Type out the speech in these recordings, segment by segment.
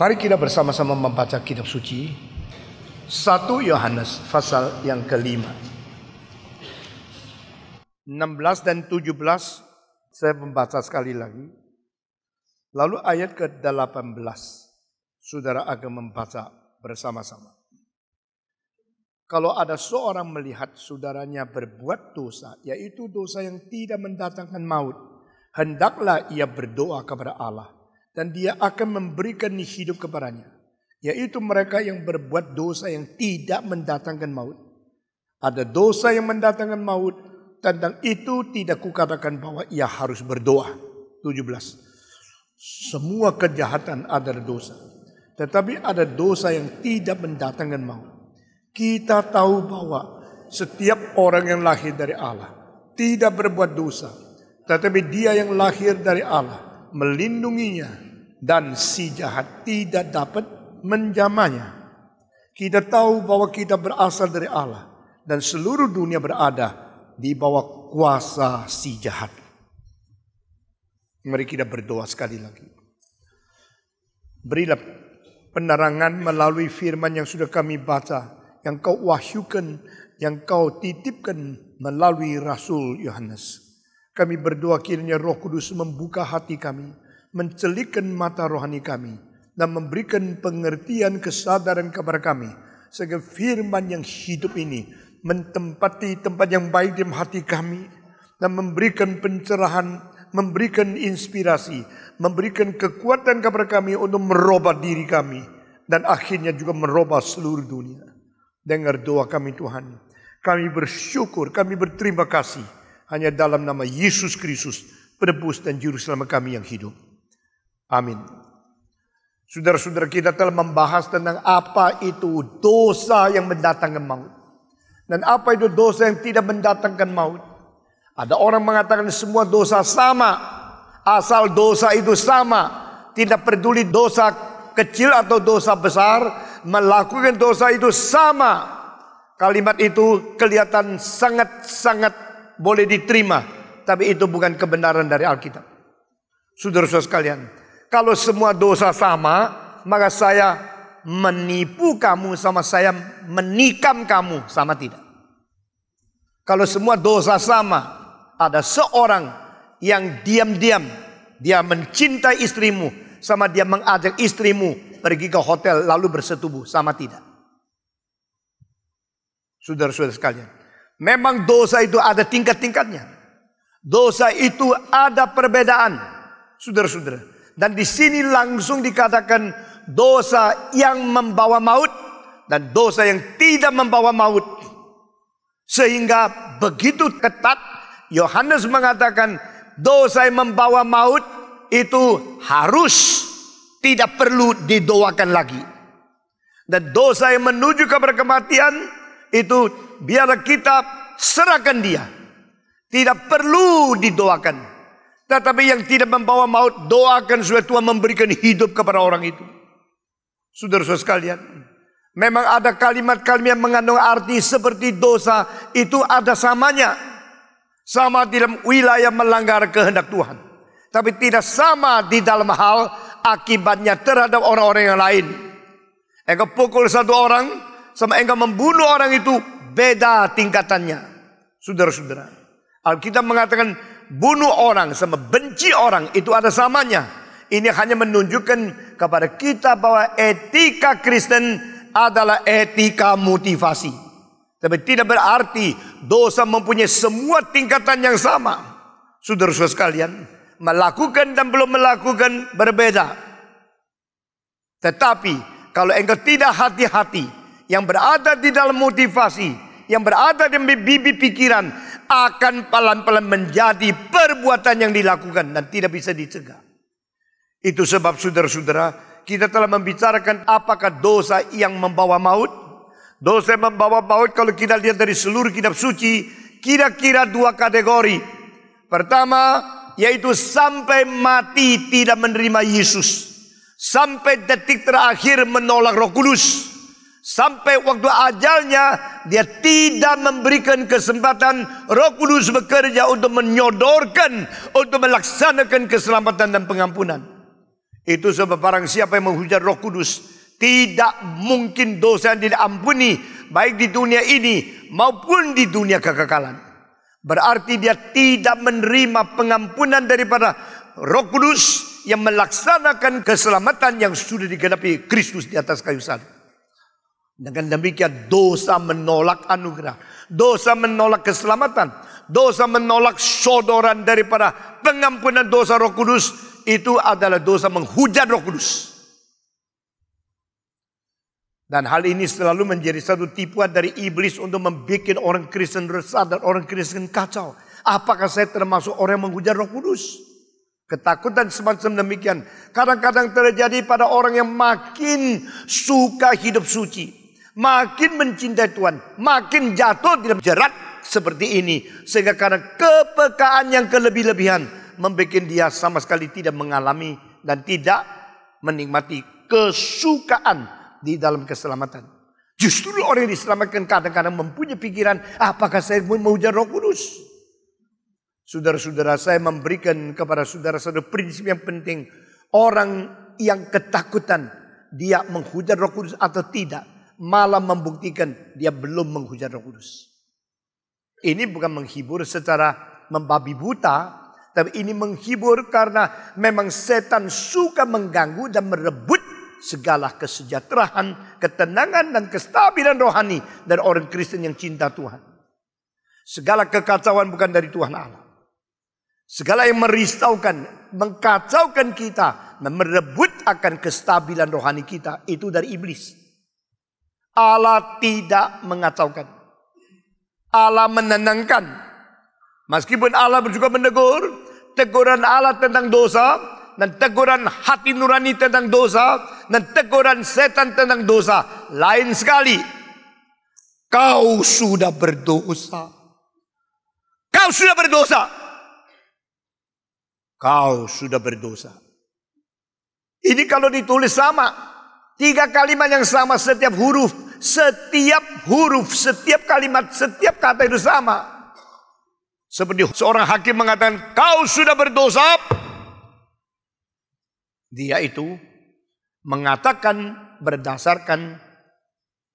Mari kita bersama-sama membaca kitab suci 1 Yohanes pasal yang kelima 16 dan 17 saya membaca sekali lagi Lalu ayat ke-18 Saudara akan membaca bersama-sama kalau ada seorang melihat saudaranya berbuat dosa, yaitu dosa yang tidak mendatangkan maut, hendaklah ia berdoa kepada Allah dan dia akan memberikan hidup kepadanya. Yaitu mereka yang berbuat dosa yang tidak mendatangkan maut. Ada dosa yang mendatangkan maut, tentang itu tidak kukatakan bahwa ia harus berdoa. 17. Semua kejahatan adalah dosa. Tetapi ada dosa yang tidak mendatangkan maut. Kita tahu bahwa setiap orang yang lahir dari Allah tidak berbuat dosa. Tetapi dia yang lahir dari Allah melindunginya dan si jahat tidak dapat menjamahnya. Kita tahu bahwa kita berasal dari Allah dan seluruh dunia berada di bawah kuasa si jahat. Mari kita berdoa sekali lagi. Berilah penerangan melalui firman yang sudah kami baca, yang kau wahyukan, yang kau titipkan melalui Rasul Yohanes. Kami berdoa kiranya roh kudus membuka hati kami, mencelikkan mata rohani kami, dan memberikan pengertian kesadaran kepada kami. Sehingga firman yang hidup ini mentempati tempat yang baik di hati kami, dan memberikan pencerahan, memberikan inspirasi, memberikan kekuatan kepada kami untuk merubah diri kami dan akhirnya juga merubah seluruh dunia. Dengar doa kami Tuhan. Kami bersyukur, kami berterima kasih hanya dalam nama Yesus Kristus, penebus dan juru selamat kami yang hidup. Amin. Saudara-saudara kita telah membahas tentang apa itu dosa yang mendatangkan maut. Dan apa itu dosa yang tidak mendatangkan maut. Ada orang mengatakan semua dosa sama. Asal dosa itu sama. Tidak peduli dosa kecil atau dosa besar. Melakukan dosa itu sama. Kalimat itu kelihatan sangat-sangat boleh diterima, tapi itu bukan kebenaran dari Alkitab. Saudara-saudara sekalian, kalau semua dosa sama, maka saya menipu kamu sama saya menikam kamu sama tidak. Kalau semua dosa sama, ada seorang yang diam-diam dia mencintai istrimu sama dia mengajak istrimu pergi ke hotel lalu bersetubuh sama tidak. Saudara-saudara sekalian, Memang dosa itu ada tingkat-tingkatnya. Dosa itu ada perbedaan. Saudara-saudara. Dan di sini langsung dikatakan dosa yang membawa maut dan dosa yang tidak membawa maut. Sehingga begitu ketat Yohanes mengatakan dosa yang membawa maut itu harus tidak perlu didoakan lagi. Dan dosa yang menuju ke kematian itu biar kita serahkan dia. Tidak perlu didoakan. Tetapi yang tidak membawa maut, doakan sudah Tuhan memberikan hidup kepada orang itu. Saudara-saudara sekalian, memang ada kalimat-kalimat yang mengandung arti seperti dosa itu ada samanya. Sama di dalam wilayah melanggar kehendak Tuhan. Tapi tidak sama di dalam hal akibatnya terhadap orang-orang yang lain. Engkau pukul satu orang, sama engkau membunuh orang itu beda tingkatannya. Saudara-saudara. Alkitab mengatakan bunuh orang sama benci orang itu ada samanya. Ini hanya menunjukkan kepada kita bahwa etika Kristen adalah etika motivasi. Tapi tidak berarti dosa mempunyai semua tingkatan yang sama. Saudara-saudara sekalian, melakukan dan belum melakukan berbeda. Tetapi kalau engkau tidak hati-hati, yang berada di dalam motivasi, yang berada di bibi pikiran akan pelan-pelan menjadi perbuatan yang dilakukan dan tidak bisa dicegah. Itu sebab saudara-saudara, kita telah membicarakan apakah dosa yang membawa maut. Dosa yang membawa maut kalau kita lihat dari seluruh kitab suci, kira-kira dua kategori. Pertama, yaitu sampai mati tidak menerima Yesus. Sampai detik terakhir menolak roh kudus. Sampai waktu ajalnya dia tidak memberikan kesempatan Roh Kudus bekerja untuk menyodorkan, untuk melaksanakan keselamatan dan pengampunan. Itu sebab barang siapa yang menghujat Roh Kudus tidak mungkin dosa yang diampuni baik di dunia ini maupun di dunia kekekalan. Berarti dia tidak menerima pengampunan daripada Roh Kudus yang melaksanakan keselamatan yang sudah digenapi Kristus di atas kayu salib. Dengan demikian dosa menolak anugerah. Dosa menolak keselamatan. Dosa menolak sodoran daripada pengampunan dosa roh kudus. Itu adalah dosa menghujat roh kudus. Dan hal ini selalu menjadi satu tipuan dari iblis untuk membuat orang Kristen resah dan orang Kristen kacau. Apakah saya termasuk orang yang menghujat roh kudus? Ketakutan semacam demikian. Kadang-kadang terjadi pada orang yang makin suka hidup suci makin mencintai Tuhan, makin jatuh di dalam jerat seperti ini. Sehingga karena kepekaan yang kelebih-lebihan membuat dia sama sekali tidak mengalami dan tidak menikmati kesukaan di dalam keselamatan. Justru orang yang diselamatkan kadang-kadang mempunyai pikiran, apakah saya mau hujan roh kudus? Saudara-saudara saya memberikan kepada saudara-saudara prinsip yang penting. Orang yang ketakutan, dia menghujat roh kudus atau tidak malah membuktikan dia belum menghujat Roh Kudus. Ini bukan menghibur secara membabi buta, tapi ini menghibur karena memang setan suka mengganggu dan merebut segala kesejahteraan, ketenangan dan kestabilan rohani dari orang Kristen yang cinta Tuhan. Segala kekacauan bukan dari Tuhan Allah. Segala yang meristaukan, mengkacaukan kita, merebut akan kestabilan rohani kita itu dari iblis. Allah tidak mengacaukan. Allah menenangkan. Meskipun Allah juga menegur, teguran Allah tentang dosa, dan teguran hati nurani tentang dosa, dan teguran setan tentang dosa. Lain sekali. Kau sudah berdosa. Kau sudah berdosa. Kau sudah berdosa. Ini kalau ditulis sama. Tiga kalimat yang sama setiap huruf. Setiap huruf, setiap kalimat, setiap kata itu sama. Seperti seorang hakim mengatakan, kau sudah berdosa. Dia itu mengatakan berdasarkan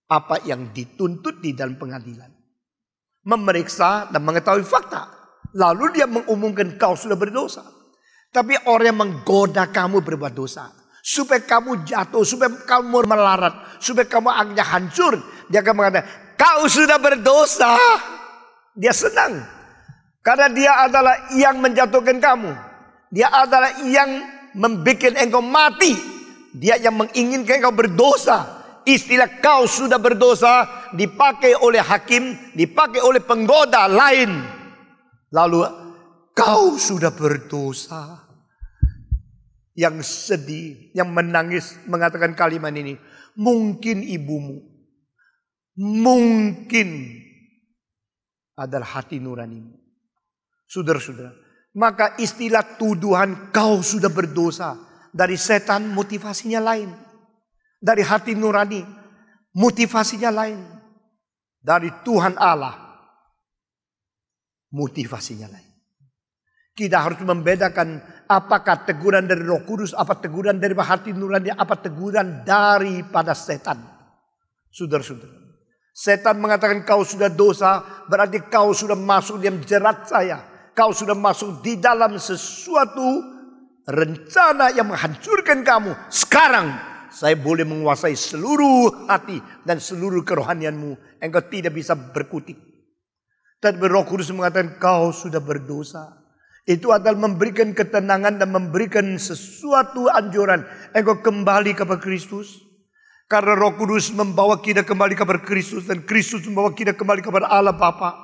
apa yang dituntut di dalam pengadilan. Memeriksa dan mengetahui fakta. Lalu dia mengumumkan kau sudah berdosa. Tapi orang yang menggoda kamu berbuat dosa supaya kamu jatuh, supaya kamu melarat, supaya kamu akhirnya hancur. Dia akan mengatakan, kau sudah berdosa. Dia senang. Karena dia adalah yang menjatuhkan kamu. Dia adalah yang membuat engkau mati. Dia yang menginginkan engkau berdosa. Istilah kau sudah berdosa dipakai oleh hakim, dipakai oleh penggoda lain. Lalu kau sudah berdosa yang sedih, yang menangis mengatakan kalimat ini. Mungkin ibumu, mungkin adalah hati nuranimu. Saudara-saudara, maka istilah tuduhan kau sudah berdosa dari setan motivasinya lain. Dari hati nurani motivasinya lain. Dari Tuhan Allah motivasinya lain. Kita harus membedakan apakah teguran dari roh kudus, apa teguran dari hati nurani, apa teguran daripada setan. Saudara-saudara. Setan mengatakan kau sudah dosa, berarti kau sudah masuk dalam jerat saya. Kau sudah masuk di dalam sesuatu rencana yang menghancurkan kamu. Sekarang saya boleh menguasai seluruh hati dan seluruh kerohanianmu. Engkau tidak bisa berkutik. Tetapi roh kudus mengatakan kau sudah berdosa. Itu adalah memberikan ketenangan dan memberikan sesuatu anjuran. Engkau kembali kepada Kristus. Karena roh kudus membawa kita kembali kepada Kristus. Dan Kristus membawa kita kembali kepada Allah Bapa.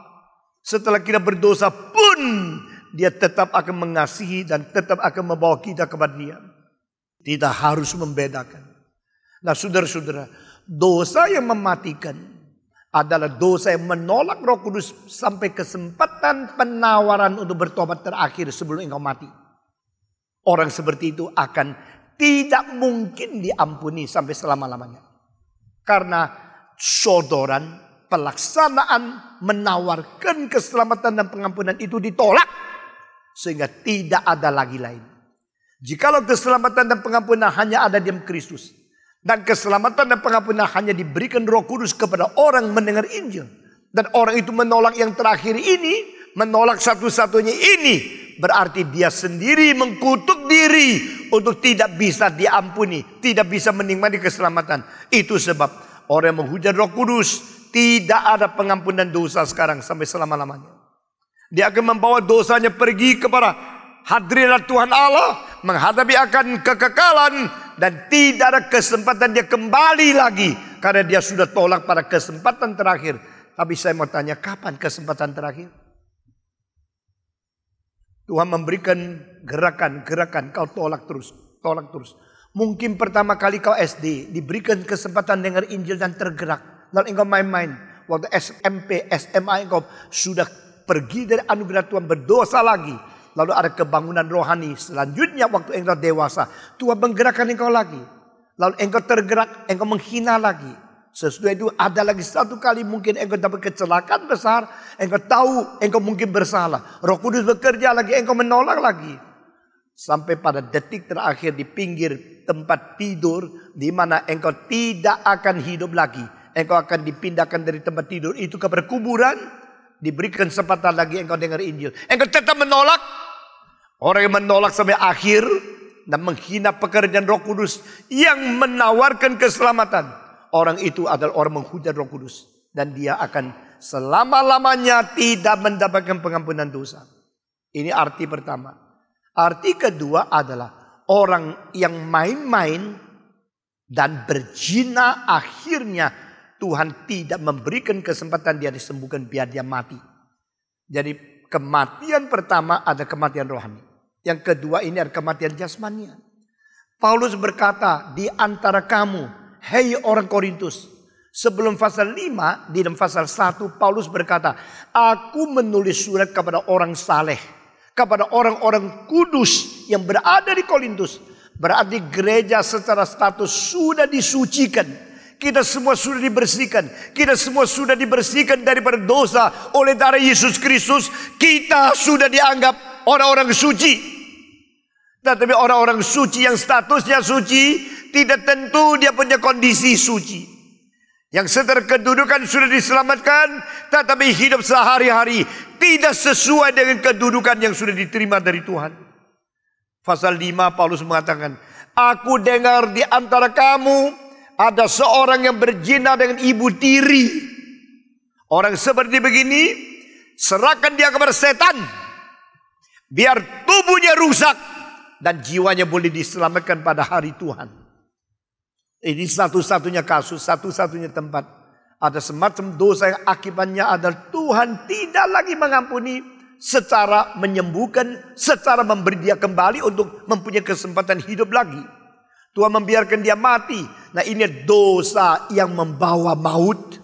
Setelah kita berdosa pun. Dia tetap akan mengasihi dan tetap akan membawa kita kepada dia. Tidak harus membedakan. Nah saudara-saudara. Dosa yang mematikan adalah dosa yang menolak Roh Kudus sampai kesempatan penawaran untuk bertobat terakhir sebelum engkau mati. Orang seperti itu akan tidak mungkin diampuni sampai selama-lamanya. Karena sodoran, pelaksanaan, menawarkan keselamatan dan pengampunan itu ditolak. Sehingga tidak ada lagi lain. Jikalau keselamatan dan pengampunan hanya ada di Kristus. Dan keselamatan dan pengampunan hanya diberikan roh kudus kepada orang mendengar Injil. Dan orang itu menolak yang terakhir ini, menolak satu-satunya ini. Berarti dia sendiri mengkutuk diri untuk tidak bisa diampuni. Tidak bisa menikmati keselamatan. Itu sebab orang yang menghujat roh kudus tidak ada pengampunan dosa sekarang sampai selama-lamanya. Dia akan membawa dosanya pergi kepada hadirat Tuhan Allah menghadapi akan kekekalan dan tidak ada kesempatan dia kembali lagi karena dia sudah tolak pada kesempatan terakhir. Tapi saya mau tanya kapan kesempatan terakhir? Tuhan memberikan gerakan-gerakan kau tolak terus, tolak terus. Mungkin pertama kali kau SD diberikan kesempatan dengar Injil dan tergerak. Lalu engkau main-main. Waktu SMP, SMA engkau sudah pergi dari anugerah Tuhan berdosa lagi. Lalu ada kebangunan rohani. Selanjutnya waktu engkau dewasa. Tuhan menggerakkan engkau lagi. Lalu engkau tergerak, engkau menghina lagi. Sesudah itu ada lagi satu kali mungkin engkau dapat kecelakaan besar. Engkau tahu engkau mungkin bersalah. Roh Kudus bekerja lagi, engkau menolak lagi. Sampai pada detik terakhir di pinggir tempat tidur. di mana engkau tidak akan hidup lagi. Engkau akan dipindahkan dari tempat tidur itu ke perkuburan diberikan kesempatan lagi engkau dengar Injil. Engkau tetap menolak. Orang yang menolak sampai akhir dan menghina pekerjaan Roh Kudus yang menawarkan keselamatan. Orang itu adalah orang menghujat Roh Kudus dan dia akan selama-lamanya tidak mendapatkan pengampunan dosa. Ini arti pertama. Arti kedua adalah orang yang main-main dan berjina akhirnya Tuhan tidak memberikan kesempatan dia disembuhkan biar dia mati. Jadi kematian pertama ada kematian rohani. Yang kedua ini ada kematian jasmani. Paulus berkata di antara kamu, hei orang Korintus. Sebelum pasal 5, di dalam pasal 1 Paulus berkata, Aku menulis surat kepada orang saleh. Kepada orang-orang kudus yang berada di Korintus. Berarti gereja secara status sudah disucikan kita semua sudah dibersihkan. Kita semua sudah dibersihkan daripada dosa oleh darah Yesus Kristus. Kita sudah dianggap orang-orang suci. Tetapi orang-orang suci yang statusnya suci tidak tentu dia punya kondisi suci. Yang seter kedudukan sudah diselamatkan tetapi hidup sehari-hari tidak sesuai dengan kedudukan yang sudah diterima dari Tuhan. Pasal 5 Paulus mengatakan, Aku dengar di antara kamu ada seorang yang berjina dengan ibu tiri. Orang seperti begini, serahkan dia kepada setan. Biar tubuhnya rusak dan jiwanya boleh diselamatkan pada hari Tuhan. Ini satu-satunya kasus, satu-satunya tempat. Ada semacam dosa yang akibatnya adalah Tuhan tidak lagi mengampuni secara menyembuhkan, secara memberi dia kembali untuk mempunyai kesempatan hidup lagi. Tuhan membiarkan dia mati. Nah ini dosa yang membawa maut.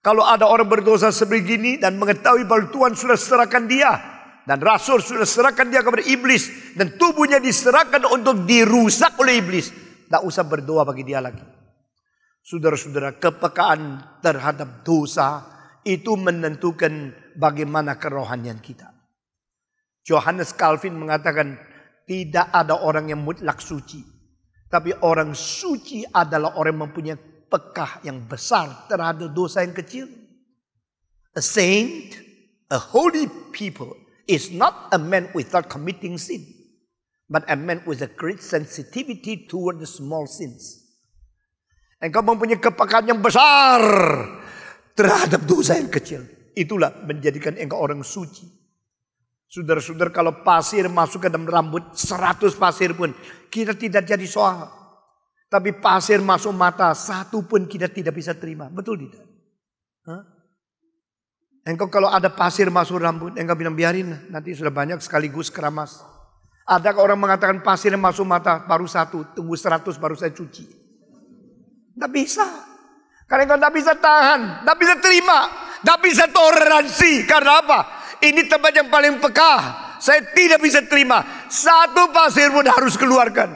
Kalau ada orang berdosa sebegini dan mengetahui bahwa Tuhan sudah serahkan dia. Dan Rasul sudah serahkan dia kepada iblis. Dan tubuhnya diserahkan untuk dirusak oleh iblis. tak usah berdoa bagi dia lagi. Saudara-saudara kepekaan terhadap dosa itu menentukan bagaimana kerohanian kita. Johannes Calvin mengatakan tidak ada orang yang mutlak suci. Tapi orang suci adalah orang yang mempunyai pekah yang besar terhadap dosa yang kecil. A saint, a holy people is not a man without committing sin, but a man with a great sensitivity toward the small sins. Engkau mempunyai kepekaan yang besar terhadap dosa yang kecil. Itulah menjadikan engkau orang suci. Saudara-saudara kalau pasir masuk ke dalam rambut, seratus pasir pun kita tidak jadi soal. Tapi pasir masuk mata, satu pun kita tidak bisa terima. Betul tidak? Huh? Engkau kalau ada pasir masuk rambut, engkau bilang biarin, nanti sudah banyak sekaligus keramas. Ada orang mengatakan pasir masuk mata, baru satu, tunggu seratus baru saya cuci. Tidak bisa. Karena engkau tidak bisa tahan, tidak bisa terima, tidak bisa toleransi. Karena apa? Ini tempat yang paling peka. Saya tidak bisa terima. Satu pasir pun harus keluarkan.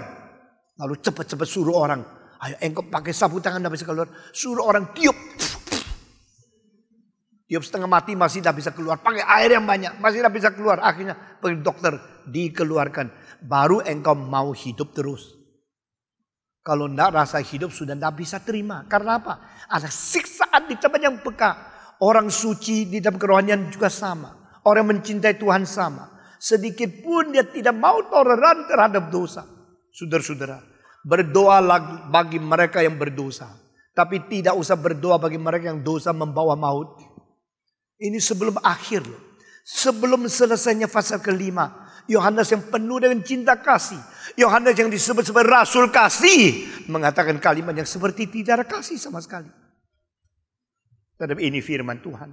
Lalu cepat-cepat suruh orang. Ayo engkau pakai sapu tangan tidak bisa keluar. Suruh orang tiup. Tiup setengah mati masih tidak bisa keluar. Pakai air yang banyak. Masih tidak bisa keluar. Akhirnya pergi dokter. Dikeluarkan. Baru engkau mau hidup terus. Kalau tidak rasa hidup sudah tidak bisa terima. Karena apa? Ada siksaan di tempat yang peka. Orang suci di dalam kerohanian juga sama. Orang mencintai Tuhan sama. Sedikit pun dia tidak mau toleran terhadap dosa. Saudara-saudara, berdoa lagi bagi mereka yang berdosa. Tapi tidak usah berdoa bagi mereka yang dosa membawa maut. Ini sebelum akhir Sebelum selesainya pasal kelima. Yohanes yang penuh dengan cinta kasih. Yohanes yang disebut sebagai rasul kasih. Mengatakan kalimat yang seperti tidak ada kasih sama sekali. Terhadap ini firman Tuhan.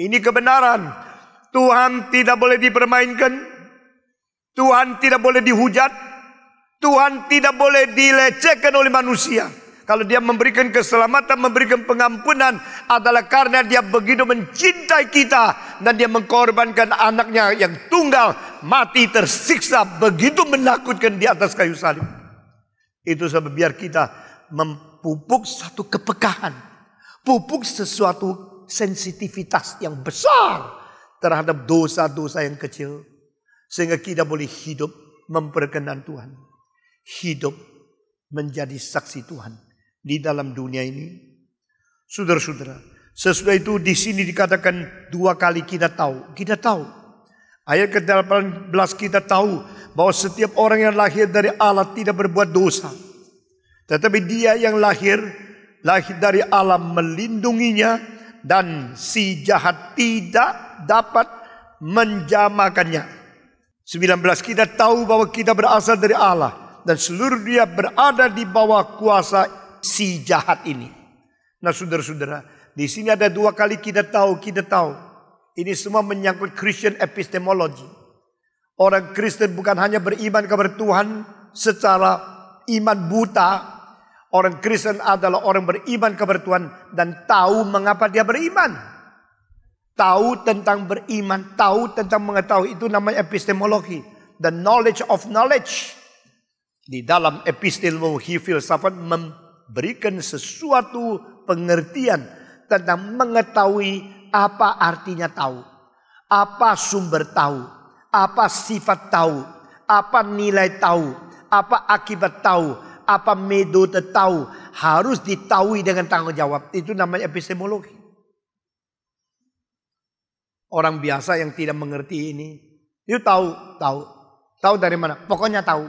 Ini kebenaran. Tuhan tidak boleh dipermainkan. Tuhan tidak boleh dihujat. Tuhan tidak boleh dilecehkan oleh manusia. Kalau dia memberikan keselamatan, memberikan pengampunan adalah karena dia begitu mencintai kita. Dan dia mengkorbankan anaknya yang tunggal mati tersiksa begitu menakutkan di atas kayu salib. Itu sebab biar kita mempupuk satu kepekaan. Pupuk sesuatu sensitivitas yang besar terhadap dosa-dosa yang kecil. Sehingga kita boleh hidup memperkenan Tuhan. Hidup menjadi saksi Tuhan di dalam dunia ini. Saudara-saudara, sesudah itu di sini dikatakan dua kali kita tahu. Kita tahu. Ayat ke-18 kita tahu bahwa setiap orang yang lahir dari Allah tidak berbuat dosa. Tetapi dia yang lahir, lahir dari Allah melindunginya dan si jahat tidak dapat menjamakannya. 19 kita tahu bahwa kita berasal dari Allah dan seluruh dia berada di bawah kuasa si jahat ini. Nah, saudara-saudara, di sini ada dua kali kita tahu, kita tahu. Ini semua menyangkut Christian epistemology. Orang Kristen bukan hanya beriman kepada Tuhan secara iman buta. Orang Kristen adalah orang beriman kepada Tuhan dan tahu mengapa dia beriman. Tahu tentang beriman, tahu tentang mengetahui itu namanya epistemologi. The knowledge of knowledge. Di dalam epistemologi filsafat memberikan sesuatu pengertian tentang mengetahui apa artinya tahu. Apa sumber tahu, apa sifat tahu, apa nilai tahu, apa akibat tahu, apa metode tahu. Harus ditahui dengan tanggung jawab. Itu namanya epistemologi. Orang biasa yang tidak mengerti ini. Itu tahu, tahu. Tahu dari mana? Pokoknya tahu.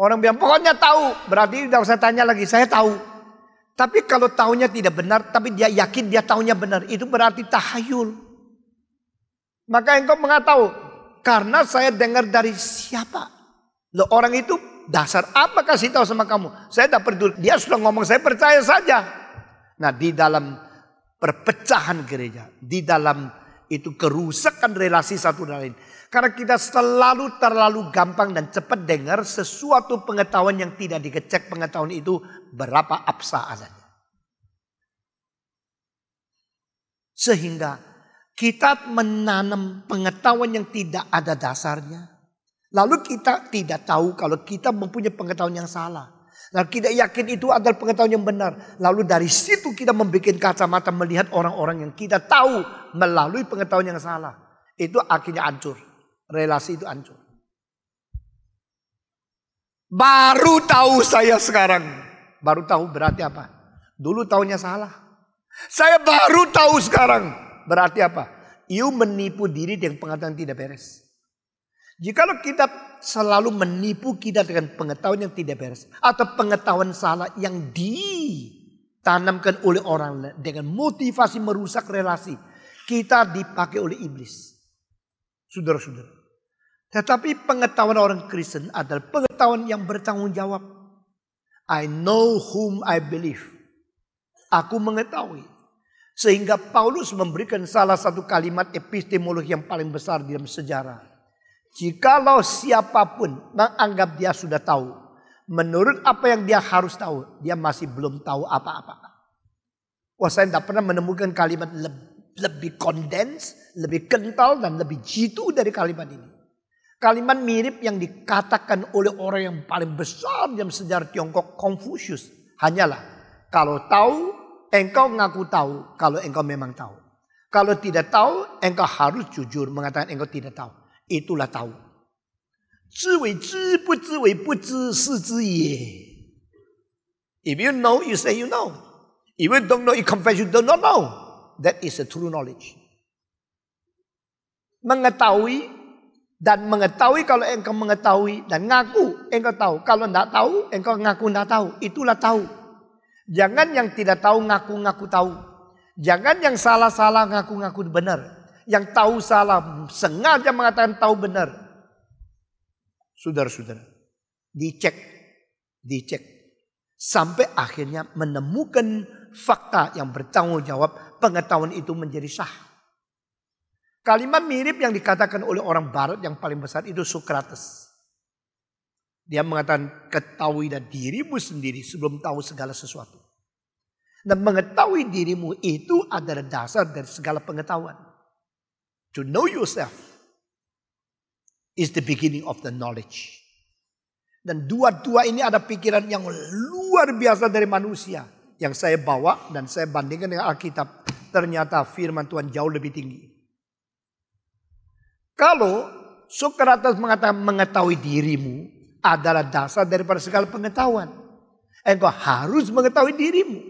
Orang bilang pokoknya tahu. Berarti tidak usah tanya lagi, saya tahu. Tapi kalau tahunya tidak benar, tapi dia yakin dia tahunya benar. Itu berarti tahayul. Maka engkau mengatau Karena saya dengar dari siapa. Lo orang itu dasar apa kasih tahu sama kamu? Saya tidak peduli. Dia sudah ngomong, saya percaya saja. Nah di dalam perpecahan gereja. Di dalam itu kerusakan relasi satu dengan lain. Karena kita selalu terlalu gampang dan cepat dengar sesuatu pengetahuan yang tidak dikecek pengetahuan itu berapa absa adanya. Sehingga kita menanam pengetahuan yang tidak ada dasarnya. Lalu kita tidak tahu kalau kita mempunyai pengetahuan yang salah. Nah kita yakin itu adalah pengetahuan yang benar. Lalu dari situ kita membuat kacamata melihat orang-orang yang kita tahu melalui pengetahuan yang salah. Itu akhirnya hancur. Relasi itu hancur. Baru tahu saya sekarang. Baru tahu berarti apa? Dulu tahunya salah. Saya baru tahu sekarang. Berarti apa? You menipu diri dengan pengetahuan tidak beres. Jikalau kita selalu menipu kita dengan pengetahuan yang tidak beres. Atau pengetahuan salah yang ditanamkan oleh orang dengan motivasi merusak relasi. Kita dipakai oleh iblis. Saudara-saudara. Tetapi pengetahuan orang Kristen adalah pengetahuan yang bertanggung jawab. I know whom I believe. Aku mengetahui. Sehingga Paulus memberikan salah satu kalimat epistemologi yang paling besar dalam sejarah Jikalau siapapun menganggap dia sudah tahu. Menurut apa yang dia harus tahu. Dia masih belum tahu apa-apa. Wah saya tidak pernah menemukan kalimat lebih kondens, lebih kental dan lebih jitu dari kalimat ini. Kalimat mirip yang dikatakan oleh orang yang paling besar dalam sejarah Tiongkok, Confucius. Hanyalah, kalau tahu, engkau ngaku tahu kalau engkau memang tahu. Kalau tidak tahu, engkau harus jujur mengatakan engkau tidak tahu itulah tahu. 知为知，不知为不知，是知也。If you know, you say you know. If you don't know, you confess you do not know. That is a true knowledge. Mengetahui dan mengetahui kalau engkau mengetahui dan ngaku engkau tahu. Kalau tidak tahu, engkau ngaku tidak tahu. Itulah tahu. Jangan yang tidak tahu ngaku-ngaku tahu. Jangan yang salah-salah ngaku-ngaku benar yang tahu salah sengaja mengatakan tahu benar. Saudara-saudara, dicek, dicek sampai akhirnya menemukan fakta yang bertanggung jawab, pengetahuan itu menjadi sah. Kalimat mirip yang dikatakan oleh orang barat yang paling besar itu Socrates. Dia mengatakan ketahui dan dirimu sendiri sebelum tahu segala sesuatu. Dan mengetahui dirimu itu adalah dasar dari segala pengetahuan. To know yourself is the beginning of the knowledge. Dan dua-dua ini ada pikiran yang luar biasa dari manusia. Yang saya bawa dan saya bandingkan dengan Alkitab. Ternyata firman Tuhan jauh lebih tinggi. Kalau Sokrates mengatakan mengetahui dirimu adalah dasar daripada segala pengetahuan. Engkau harus mengetahui dirimu.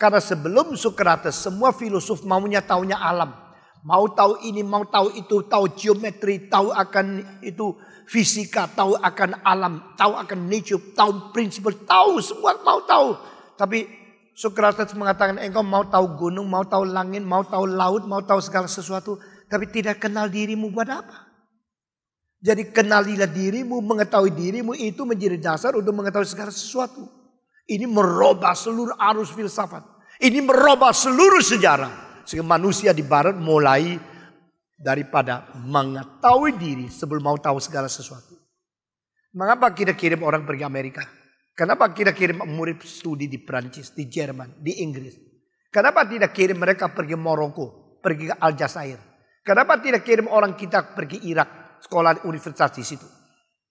Karena sebelum Sokrates semua filosof maunya taunya alam. Mau tahu ini, mau tahu itu, tahu geometri, tahu akan itu fisika, tahu akan alam, tahu akan nature, tahu prinsip, tahu semua mau tahu. Tapi Sokrates mengatakan engkau mau tahu gunung, mau tahu langit, mau tahu laut, mau tahu segala sesuatu, tapi tidak kenal dirimu buat apa? Jadi kenalilah dirimu, mengetahui dirimu itu menjadi dasar untuk mengetahui segala sesuatu. Ini merubah seluruh arus filsafat. Ini merubah seluruh sejarah. Sehingga manusia di barat mulai daripada mengetahui diri sebelum mau tahu segala sesuatu. Mengapa kita kirim orang pergi Amerika? Kenapa kita kirim murid studi di Prancis, di Jerman, di Inggris? Kenapa tidak kirim mereka pergi Maroko, pergi ke Aljazair? Kenapa tidak kirim orang kita pergi Irak, sekolah universitas di situ?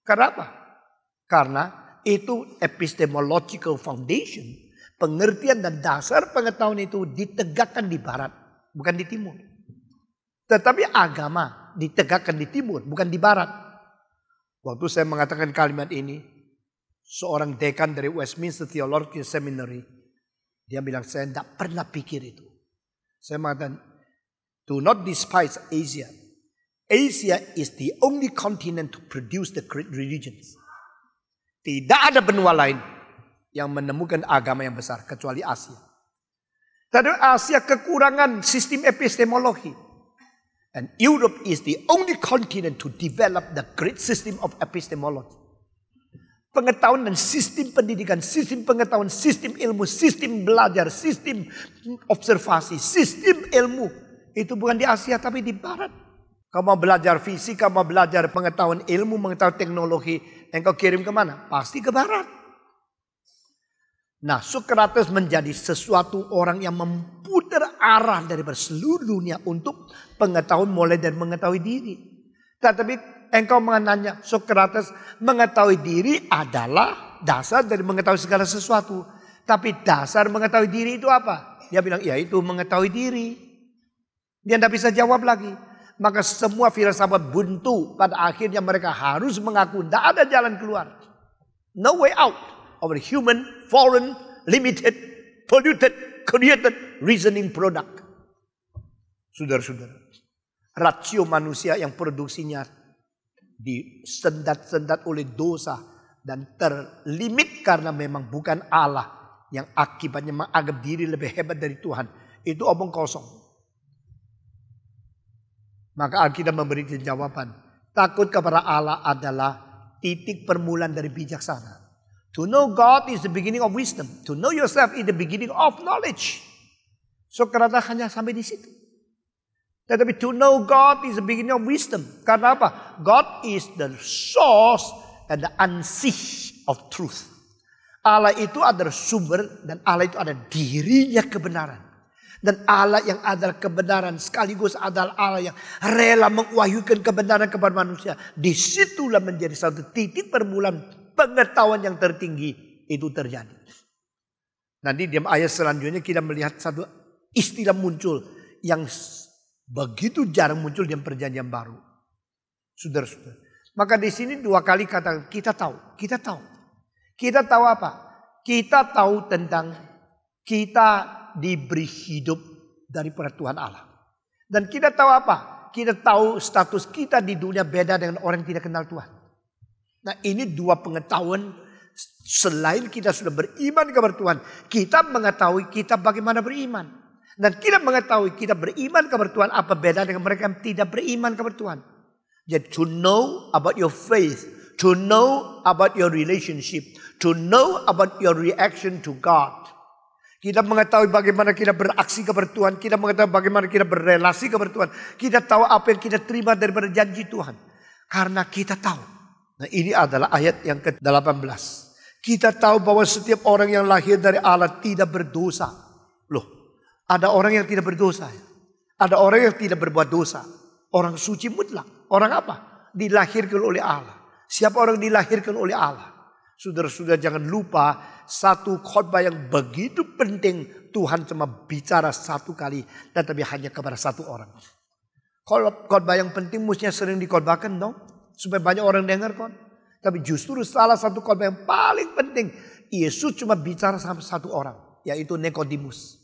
Kenapa? Karena itu epistemological foundation pengertian dan dasar pengetahuan itu ditegakkan di barat bukan di timur. Tetapi agama ditegakkan di timur, bukan di barat. Waktu saya mengatakan kalimat ini, seorang dekan dari Westminster Theological Seminary, dia bilang saya tidak pernah pikir itu. Saya mengatakan, do not despise Asia. Asia is the only continent to produce the great religions. Tidak ada benua lain yang menemukan agama yang besar kecuali Asia. That Asia kekurangan sistem epistemologi. And Europe is the only continent to develop the great system of epistemology. Pengetahuan dan sistem pendidikan, sistem pengetahuan, sistem ilmu, sistem belajar, sistem observasi, sistem ilmu. Itu bukan di Asia tapi di Barat. Kamu mau belajar fisika, mau belajar pengetahuan ilmu, mengetahui teknologi. Engkau kirim kemana? Pasti ke Barat. Nah Sokrates menjadi sesuatu orang yang memputar arah dari seluruh dunia untuk pengetahuan mulai dari mengetahui diri. Tetapi engkau menanya Sokrates mengetahui diri adalah dasar dari mengetahui segala sesuatu. Tapi dasar mengetahui diri itu apa? Dia bilang ya itu mengetahui diri. Dia tidak bisa jawab lagi. Maka semua filsafat buntu pada akhirnya mereka harus mengaku tidak ada jalan keluar. No way out a human, foreign, limited, polluted, created reasoning product. Saudara-saudara, rasio manusia yang produksinya disendat-sendat oleh dosa dan terlimit karena memang bukan Allah yang akibatnya menganggap diri lebih hebat dari Tuhan. Itu omong kosong. Maka Alkitab memberi jawaban. Takut kepada Allah adalah titik permulaan dari bijaksana. To know God is the beginning of wisdom. To know yourself is the beginning of knowledge. So karena hanya sampai di situ. Tetapi to know God is the beginning of wisdom. Karena apa? God is the source and the unseen of truth. Allah itu adalah sumber dan Allah itu adalah dirinya kebenaran. Dan Allah yang adalah kebenaran sekaligus adalah Allah yang rela mengwahyukan kebenaran kepada manusia. Disitulah menjadi satu titik permulaan pengetahuan yang tertinggi itu terjadi. Nanti di ayat selanjutnya kita melihat satu istilah muncul yang begitu jarang muncul di perjanjian baru. Saudara-saudara. Maka di sini dua kali kata kita tahu, kita tahu. Kita tahu apa? Kita tahu tentang kita diberi hidup daripada Tuhan Allah. Dan kita tahu apa? Kita tahu status kita di dunia beda dengan orang yang tidak kenal Tuhan. Nah ini dua pengetahuan selain kita sudah beriman kepada Tuhan. Kita mengetahui kita bagaimana beriman. Dan kita mengetahui kita beriman kepada Tuhan apa beda dengan mereka yang tidak beriman kepada Tuhan. Jadi to know about your faith, to know about your relationship, to know about your reaction to God. Kita mengetahui bagaimana kita beraksi kepada Tuhan. Kita mengetahui bagaimana kita berrelasi kepada Tuhan. Kita tahu apa yang kita terima daripada janji Tuhan. Karena kita tahu Nah ini adalah ayat yang ke-18. Kita tahu bahwa setiap orang yang lahir dari Allah tidak berdosa. Loh, ada orang yang tidak berdosa. Ya? Ada orang yang tidak berbuat dosa. Orang suci mutlak. Orang apa? Dilahirkan oleh Allah. Siapa orang dilahirkan oleh Allah? sudah sudah jangan lupa satu khotbah yang begitu penting Tuhan cuma bicara satu kali dan tapi hanya kepada satu orang. Kalau khotbah yang penting mestinya sering dikhotbahkan dong. No? Supaya banyak orang dengar kon. Tapi justru salah satu khotbah yang paling penting. Yesus cuma bicara sama satu orang. Yaitu Nikodemus.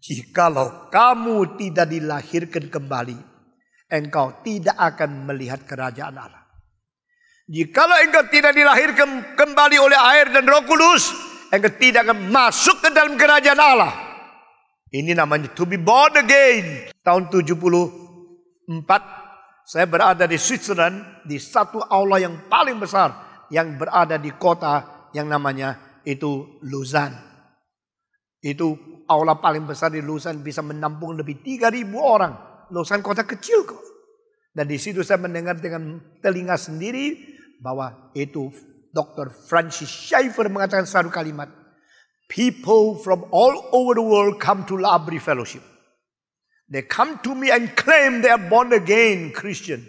Jikalau kamu tidak dilahirkan kembali. Engkau tidak akan melihat kerajaan Allah. Jikalau engkau tidak dilahirkan kembali oleh air dan roh kudus. Engkau tidak akan masuk ke dalam kerajaan Allah. Ini namanya to be born again. Tahun 74 saya berada di Switzerland, di satu aula yang paling besar yang berada di kota yang namanya itu Luzan. Itu aula paling besar di Luzan bisa menampung lebih 3000 orang. Luzan kota kecil kok. Dan di situ saya mendengar dengan telinga sendiri bahwa itu Dr. Francis Schaeffer mengatakan satu kalimat. People from all over the world come to Labri Fellowship. They come to me and claim they are born again Christian.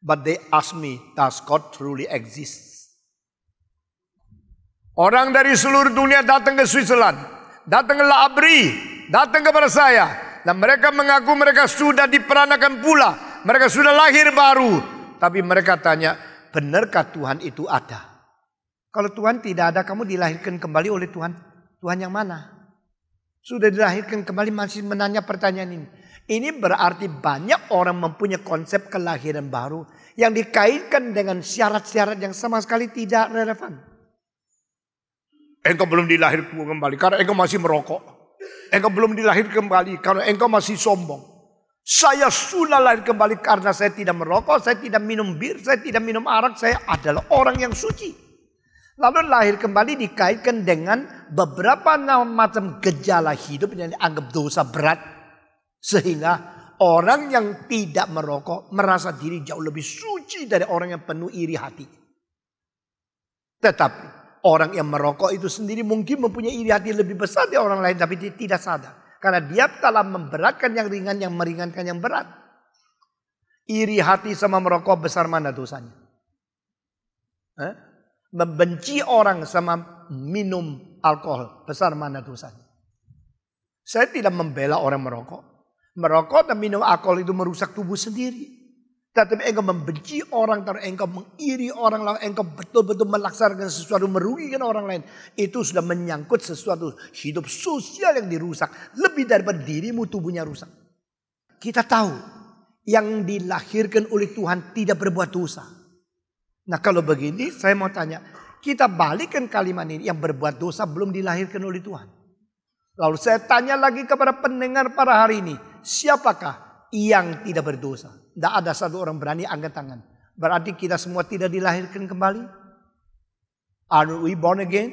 But they ask me, does God truly exist? Orang dari seluruh dunia datang ke Switzerland, datang ke La Abri, datang kepada saya. Dan mereka mengaku mereka sudah diperanakan pula. Mereka sudah lahir baru. Tapi mereka tanya, benarkah Tuhan itu ada? Kalau Tuhan tidak ada, kamu dilahirkan kembali oleh Tuhan. Tuhan yang mana? Sudah dilahirkan kembali masih menanya pertanyaan ini. Ini berarti banyak orang mempunyai konsep kelahiran baru yang dikaitkan dengan syarat-syarat yang sama sekali tidak relevan. Engkau belum dilahirkan kembali karena engkau masih merokok. Engkau belum dilahirkan kembali karena engkau masih sombong. Saya sudah lahir kembali karena saya tidak merokok, saya tidak minum bir, saya tidak minum arak, saya adalah orang yang suci. Lalu lahir kembali dikaitkan dengan beberapa macam gejala hidup yang dianggap dosa berat sehingga orang yang tidak merokok merasa diri jauh lebih suci dari orang yang penuh iri hati. Tetapi orang yang merokok itu sendiri mungkin mempunyai iri hati lebih besar dari orang lain tapi dia tidak sadar. Karena dia telah memberatkan yang ringan yang meringankan yang berat. Iri hati sama merokok besar mana dosanya? Membenci orang sama minum alkohol besar mana dosanya? Saya tidak membela orang merokok. Merokok dan minum alkohol itu merusak tubuh sendiri. Tetapi engkau membenci orang, karena engkau mengiri orang lain, engkau betul-betul melaksanakan sesuatu merugikan orang lain. Itu sudah menyangkut sesuatu hidup sosial yang dirusak. Lebih daripada dirimu tubuhnya rusak. Kita tahu yang dilahirkan oleh Tuhan tidak berbuat dosa. Nah kalau begini saya mau tanya. Kita balikkan kalimat ini yang berbuat dosa belum dilahirkan oleh Tuhan. Lalu saya tanya lagi kepada pendengar para hari ini siapakah yang tidak berdosa? Tidak ada satu orang berani angkat tangan. Berarti kita semua tidak dilahirkan kembali? Are we born again?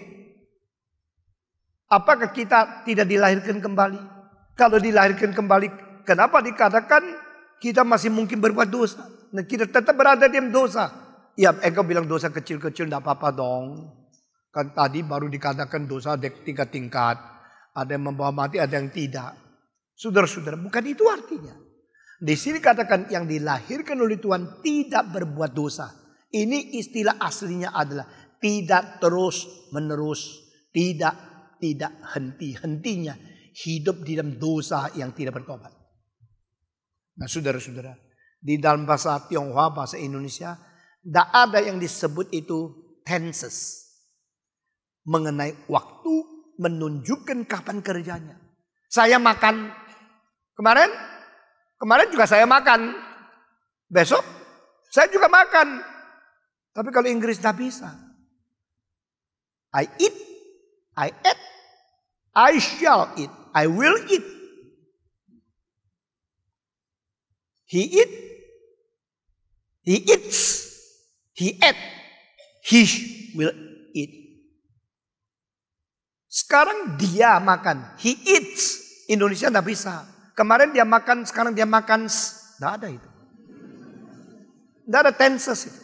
Apakah kita tidak dilahirkan kembali? Kalau dilahirkan kembali, kenapa dikatakan kita masih mungkin berbuat dosa? Nah, kita tetap berada di dosa. Ya, engkau bilang dosa kecil-kecil tidak apa-apa dong. Kan tadi baru dikatakan dosa ada tiga tingkat. Ada yang membawa mati, ada yang tidak. Saudara-saudara, bukan itu artinya. Di sini katakan yang dilahirkan oleh Tuhan tidak berbuat dosa. Ini istilah aslinya adalah tidak terus menerus, tidak tidak henti-hentinya hidup di dalam dosa yang tidak bertobat. Nah saudara-saudara, di dalam bahasa Tionghoa, bahasa Indonesia, tidak ada yang disebut itu tenses. Mengenai waktu menunjukkan kapan kerjanya. Saya makan Kemarin, kemarin juga saya makan. Besok, saya juga makan. Tapi kalau Inggris tidak bisa. I eat, I eat, I shall eat, I will eat. He eat, he eats, he eat, he will eat. Sekarang dia makan, he eats. Indonesia tidak bisa. Kemarin dia makan, sekarang dia makan. Tidak ada itu. Tidak ada tenses itu.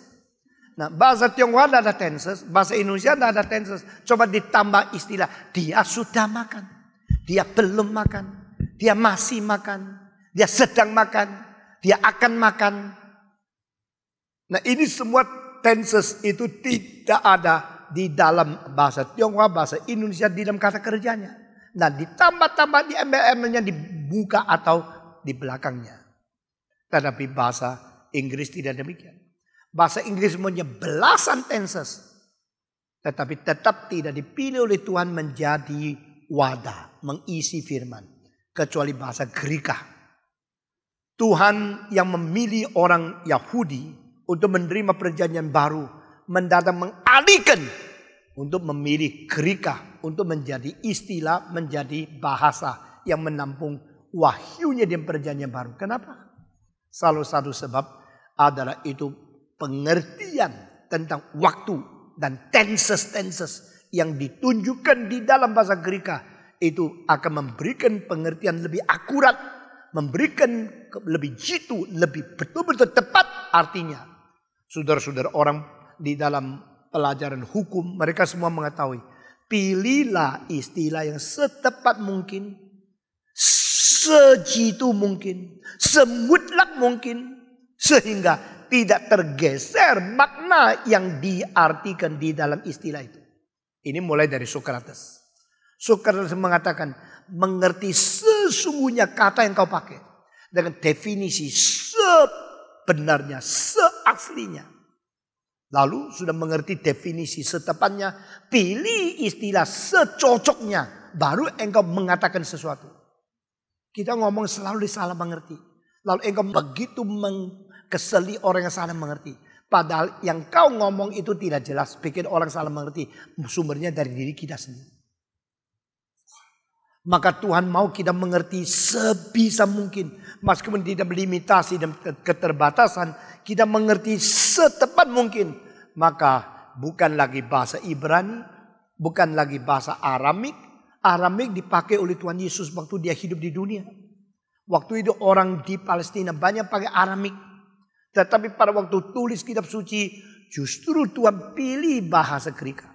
Nah, bahasa Tionghoa tidak ada tenses, bahasa Indonesia tidak ada tenses. Coba ditambah istilah, dia sudah makan, dia belum makan, dia masih makan, dia sedang makan, dia akan makan. Nah, ini semua tenses itu tidak ada di dalam bahasa Tionghoa, bahasa Indonesia, di dalam kata kerjanya. Nah, ditambah-tambah di MLM-nya, di muka atau di belakangnya. Tetapi bahasa Inggris tidak demikian. Bahasa Inggris punya belasan tenses. Tetapi tetap tidak dipilih oleh Tuhan menjadi wadah, mengisi firman. Kecuali bahasa Gerika. Tuhan yang memilih orang Yahudi untuk menerima perjanjian baru. Mendatang mengalihkan untuk memilih Gerika. Untuk menjadi istilah, menjadi bahasa yang menampung wahyunya di perjanjian baru. Kenapa? Salah satu sebab adalah itu pengertian tentang waktu dan tenses-tenses yang ditunjukkan di dalam bahasa Greka Itu akan memberikan pengertian lebih akurat, memberikan lebih jitu, lebih betul-betul tepat artinya. Saudara-saudara orang di dalam pelajaran hukum mereka semua mengetahui. Pilihlah istilah yang setepat mungkin sejitu mungkin, semutlak mungkin, sehingga tidak tergeser makna yang diartikan di dalam istilah itu. Ini mulai dari Sokrates. Sokrates mengatakan mengerti sesungguhnya kata yang kau pakai dengan definisi sebenarnya, seaslinya. Lalu sudah mengerti definisi setepatnya, pilih istilah secocoknya, baru engkau mengatakan sesuatu. Kita ngomong selalu disalah mengerti. Lalu engkau begitu mengkeseli orang yang salah mengerti. Padahal yang kau ngomong itu tidak jelas. Bikin orang salah mengerti. Sumbernya dari diri kita sendiri. Maka Tuhan mau kita mengerti sebisa mungkin. Meskipun tidak limitasi dan keterbatasan. Kita mengerti setepat mungkin. Maka bukan lagi bahasa Ibrani. Bukan lagi bahasa Aramik Aramik dipakai oleh Tuhan Yesus waktu dia hidup di dunia. Waktu itu orang di Palestina banyak pakai Aramik. Tetapi pada waktu tulis kitab suci justru Tuhan pilih bahasa Krika.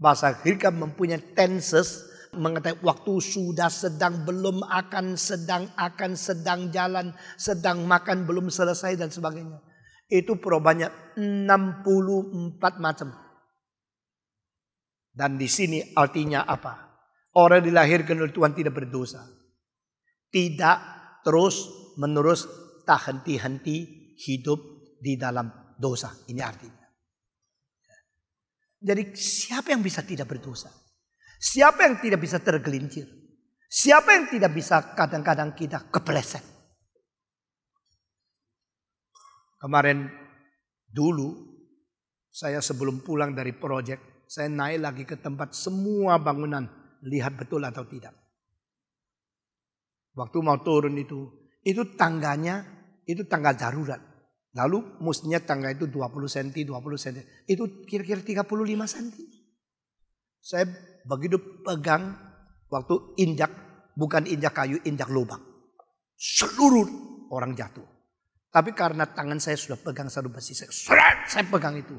Bahasa Krika mempunyai tenses mengatai waktu sudah sedang belum akan sedang akan sedang jalan sedang makan belum selesai dan sebagainya. Itu perubahannya 64 macam. Dan di sini artinya apa? Orang dilahirkan oleh Tuhan tidak berdosa. Tidak terus menerus tak henti-henti hidup di dalam dosa. Ini artinya. Jadi siapa yang bisa tidak berdosa? Siapa yang tidak bisa tergelincir? Siapa yang tidak bisa kadang-kadang kita kepleset? Kemarin dulu saya sebelum pulang dari proyek, saya naik lagi ke tempat semua bangunan lihat betul atau tidak. Waktu mau turun itu, itu tangganya itu tangga darurat. Lalu musnya tangga itu 20 cm, 20 cm. Itu kira-kira 35 cm. Saya begitu pegang waktu injak, bukan injak kayu, injak lubang. Seluruh orang jatuh. Tapi karena tangan saya sudah pegang satu besi, saya, saya pegang itu.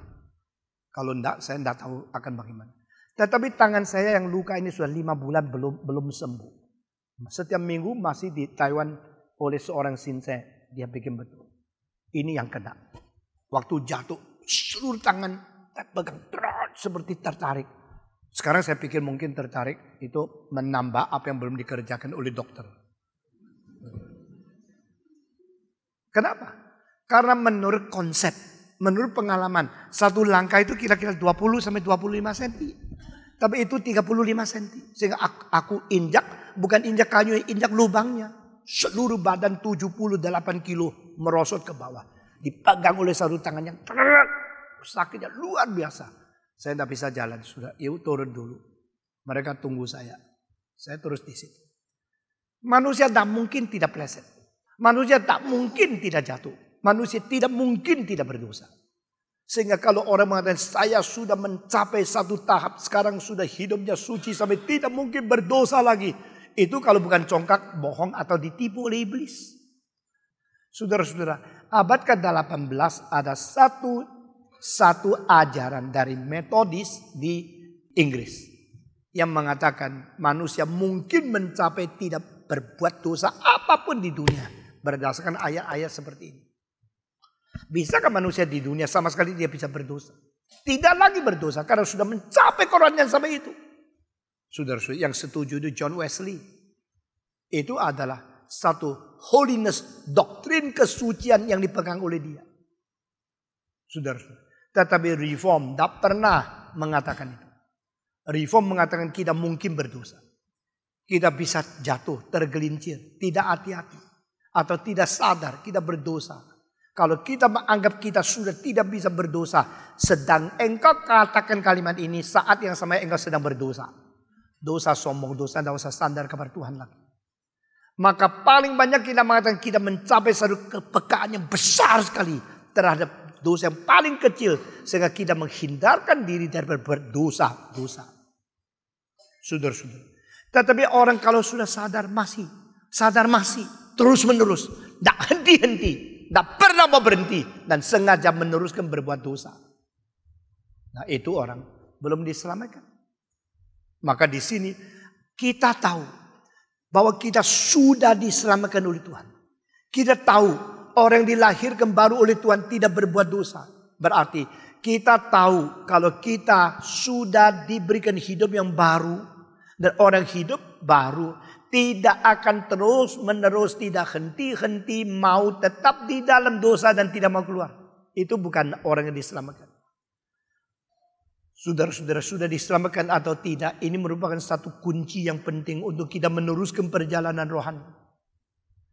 Kalau enggak, saya enggak tahu akan bagaimana. Tetapi tangan saya yang luka ini sudah lima bulan belum belum sembuh. Setiap minggu masih di Taiwan oleh seorang sinse. Dia bikin betul. Ini yang kena. Waktu jatuh seluruh tangan terpegang terot seperti tertarik. Sekarang saya pikir mungkin tertarik itu menambah apa yang belum dikerjakan oleh dokter. Kenapa? Karena menurut konsep, menurut pengalaman, satu langkah itu kira-kira 20 sampai 25 cm. Tapi itu 35 cm. Sehingga aku injak, bukan injak kayu, injak lubangnya. Seluruh badan 78 kilo merosot ke bawah. Dipegang oleh satu tangan yang terang sakitnya luar biasa. Saya tidak bisa jalan, sudah yuk turun dulu. Mereka tunggu saya. Saya terus di situ. Manusia tak mungkin tidak pleset. Manusia tak mungkin tidak jatuh. Manusia tidak mungkin tidak berdosa. Sehingga kalau orang mengatakan saya sudah mencapai satu tahap. Sekarang sudah hidupnya suci sampai tidak mungkin berdosa lagi. Itu kalau bukan congkak, bohong atau ditipu oleh iblis. Saudara-saudara, abad ke-18 ada satu satu ajaran dari metodis di Inggris. Yang mengatakan manusia mungkin mencapai tidak berbuat dosa apapun di dunia. Berdasarkan ayat-ayat seperti ini. Bisakah manusia di dunia sama sekali dia bisa berdosa? Tidak lagi berdosa karena sudah mencapai korannya sama itu. Saudara-saudara yang setuju itu John Wesley. Itu adalah satu holiness doktrin kesucian yang dipegang oleh dia. Saudara-saudara. Tetapi reform tidak pernah mengatakan itu. Reform mengatakan kita mungkin berdosa. Kita bisa jatuh, tergelincir, tidak hati-hati. Atau tidak sadar kita berdosa. Kalau kita menganggap kita sudah tidak bisa berdosa, sedang engkau katakan kalimat ini saat yang sama engkau sedang berdosa. Dosa sombong, dosa tidak usah standar kepada Tuhan lagi. Maka paling banyak kita mengatakan kita mencapai satu kepekaan yang besar sekali terhadap dosa yang paling kecil. Sehingga kita menghindarkan diri dari berdosa-dosa. Sudur-sudur. Tetapi orang kalau sudah sadar masih, sadar masih, terus menerus, tidak henti-henti tidak pernah mau berhenti. Dan sengaja meneruskan berbuat dosa. Nah itu orang belum diselamatkan. Maka di sini kita tahu bahwa kita sudah diselamatkan oleh Tuhan. Kita tahu orang yang dilahirkan baru oleh Tuhan tidak berbuat dosa. Berarti kita tahu kalau kita sudah diberikan hidup yang baru. Dan orang hidup baru tidak akan terus menerus tidak henti-henti mau tetap di dalam dosa dan tidak mau keluar. Itu bukan orang yang diselamatkan. Saudara-saudara sudah diselamatkan atau tidak, ini merupakan satu kunci yang penting untuk kita meneruskan perjalanan rohani.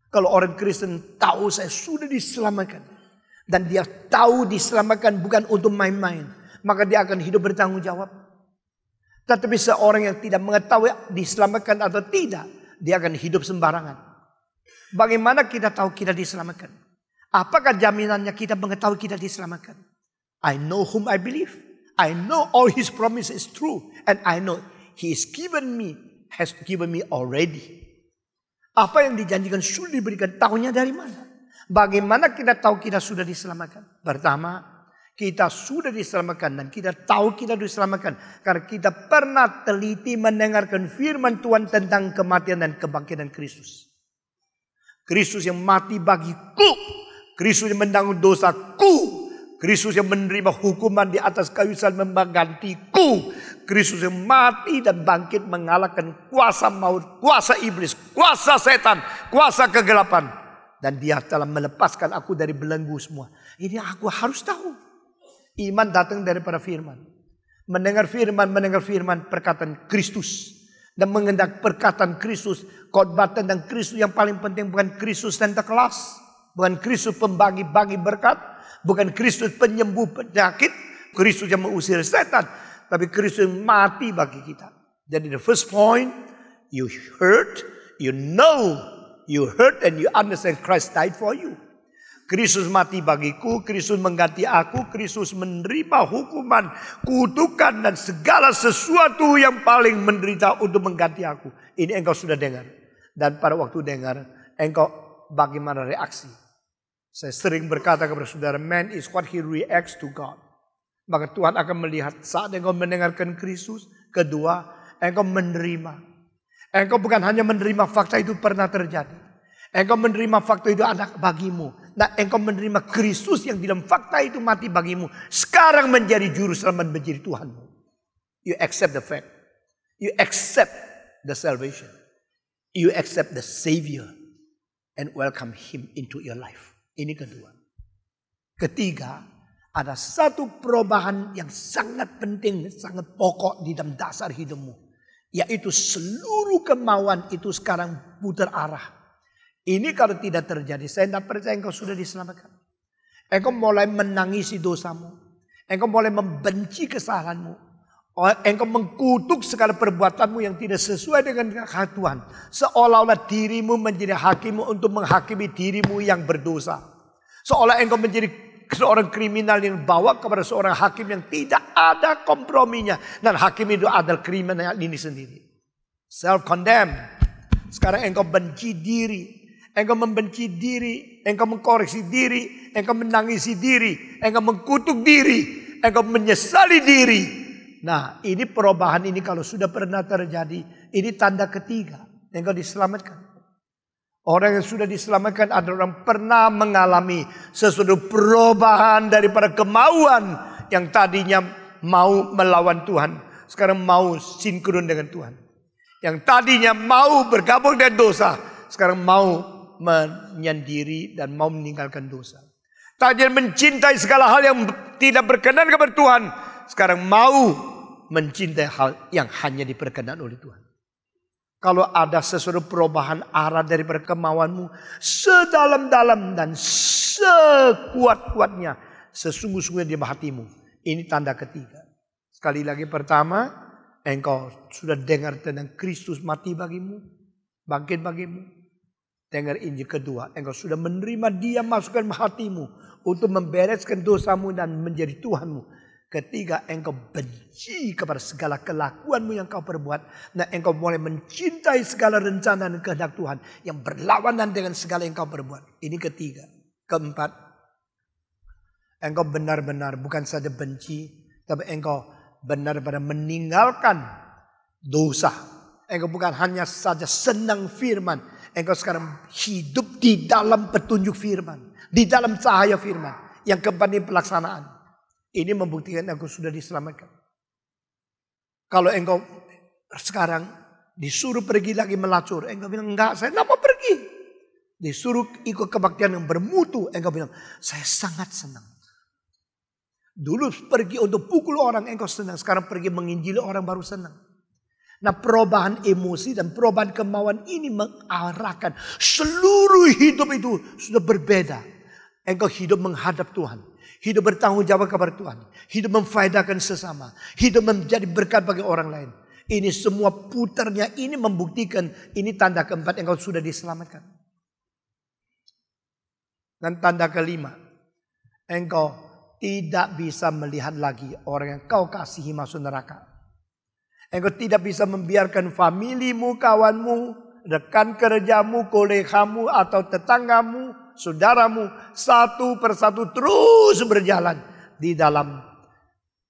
Kalau orang Kristen tahu saya sudah diselamatkan dan dia tahu diselamatkan bukan untuk main-main, maka dia akan hidup bertanggung jawab. Tetapi seorang yang tidak mengetahui diselamatkan atau tidak, dia akan hidup sembarangan. Bagaimana kita tahu kita diselamatkan? Apakah jaminannya kita mengetahui kita diselamatkan? I know whom I believe. I know all his promise is true. And I know he is given me, has given me already. Apa yang dijanjikan sudah diberikan, tahunya dari mana? Bagaimana kita tahu kita sudah diselamatkan? Pertama, kita sudah diselamatkan dan kita tahu kita diselamatkan. Karena kita pernah teliti mendengarkan firman Tuhan tentang kematian dan kebangkitan Kristus. Kristus yang mati bagiku. Kristus yang menanggung dosaku. Kristus yang menerima hukuman di atas kayu salib menggantiku. Kristus yang mati dan bangkit mengalahkan kuasa maut, kuasa iblis, kuasa setan, kuasa kegelapan. Dan dia telah melepaskan aku dari belenggu semua. Ini aku harus tahu. Iman datang daripada firman. Mendengar firman, mendengar firman perkataan Kristus. Dan mengendak perkataan Kristus. Khotbah tentang Kristus yang paling penting bukan Kristus yang kelas. Bukan Kristus pembagi-bagi berkat. Bukan Kristus penyembuh penyakit. Kristus yang mengusir setan. Tapi Kristus yang mati bagi kita. Jadi the first point. You heard, you know, you heard and you understand Christ died for you. Kristus mati bagiku, Kristus mengganti aku, Kristus menerima hukuman, kutukan dan segala sesuatu yang paling menderita untuk mengganti aku. Ini engkau sudah dengar. Dan pada waktu dengar, engkau bagaimana reaksi? Saya sering berkata kepada saudara, man is what he reacts to God. Maka Tuhan akan melihat saat engkau mendengarkan Kristus, kedua, engkau menerima. Engkau bukan hanya menerima fakta itu pernah terjadi. Engkau menerima fakta itu anak bagimu. Nah, engkau menerima Kristus yang dalam fakta itu mati bagimu. Sekarang menjadi juru selamat menjadi Tuhanmu. You accept the fact. You accept the salvation. You accept the Savior. And welcome Him into your life. Ini kedua. Ketiga, ada satu perubahan yang sangat penting, sangat pokok di dalam dasar hidupmu. Yaitu seluruh kemauan itu sekarang putar arah ini kalau tidak terjadi, saya tidak percaya engkau sudah diselamatkan. Engkau mulai menangisi dosamu. Engkau mulai membenci kesalahanmu. Oh, engkau mengkutuk segala perbuatanmu yang tidak sesuai dengan hak Tuhan. Seolah-olah dirimu menjadi hakimu untuk menghakimi dirimu yang berdosa. Seolah engkau menjadi seorang kriminal yang bawa kepada seorang hakim yang tidak ada komprominya. Dan hakim itu adalah kriminal ini sendiri. Self-condemn. Sekarang engkau benci diri. Engkau membenci diri, engkau mengkoreksi diri, engkau menangisi diri, engkau mengkutuk diri, engkau menyesali diri. Nah ini perubahan ini kalau sudah pernah terjadi, ini tanda ketiga. Engkau diselamatkan. Orang yang sudah diselamatkan adalah orang pernah mengalami sesuatu perubahan daripada kemauan yang tadinya mau melawan Tuhan. Sekarang mau sinkron dengan Tuhan. Yang tadinya mau bergabung dengan dosa. Sekarang mau menyendiri dan mau meninggalkan dosa. Tadi mencintai segala hal yang tidak berkenan kepada Tuhan. Sekarang mau mencintai hal yang hanya diperkenan oleh Tuhan. Kalau ada sesuatu perubahan arah dari perkemauanmu, Sedalam-dalam dan sekuat-kuatnya. Sesungguh-sungguhnya di hatimu. Ini tanda ketiga. Sekali lagi pertama. Engkau sudah dengar tentang Kristus mati bagimu. Bangkit bagimu dengar Injil kedua. Engkau sudah menerima dia masukkan hatimu untuk membereskan dosamu dan menjadi Tuhanmu. Ketiga, engkau benci kepada segala kelakuanmu yang kau perbuat. nah engkau mulai mencintai segala rencana dan kehendak Tuhan yang berlawanan dengan segala yang kau perbuat. Ini ketiga. Keempat, engkau benar-benar bukan saja benci, tapi engkau benar-benar meninggalkan dosa. Engkau bukan hanya saja senang firman, Engkau sekarang hidup di dalam petunjuk firman. Di dalam cahaya firman. Yang ini pelaksanaan. Ini membuktikan engkau sudah diselamatkan. Kalau engkau sekarang disuruh pergi lagi melacur. Engkau bilang, enggak saya Napa mau pergi. Disuruh ikut kebaktian yang bermutu. Engkau bilang, saya sangat senang. Dulu pergi untuk pukul orang engkau senang. Sekarang pergi menginjili orang baru senang. Nah perubahan emosi dan perubahan kemauan ini mengarahkan seluruh hidup itu sudah berbeda. Engkau hidup menghadap Tuhan. Hidup bertanggung jawab kepada Tuhan. Hidup memfaedakan sesama. Hidup menjadi berkat bagi orang lain. Ini semua putarnya ini membuktikan ini tanda keempat engkau sudah diselamatkan. Dan tanda kelima, engkau tidak bisa melihat lagi orang yang kau kasihi masuk neraka. Engkau tidak bisa membiarkan familimu, kawanmu, rekan kerjamu, kolegamu atau tetanggamu, saudaramu satu persatu terus berjalan di dalam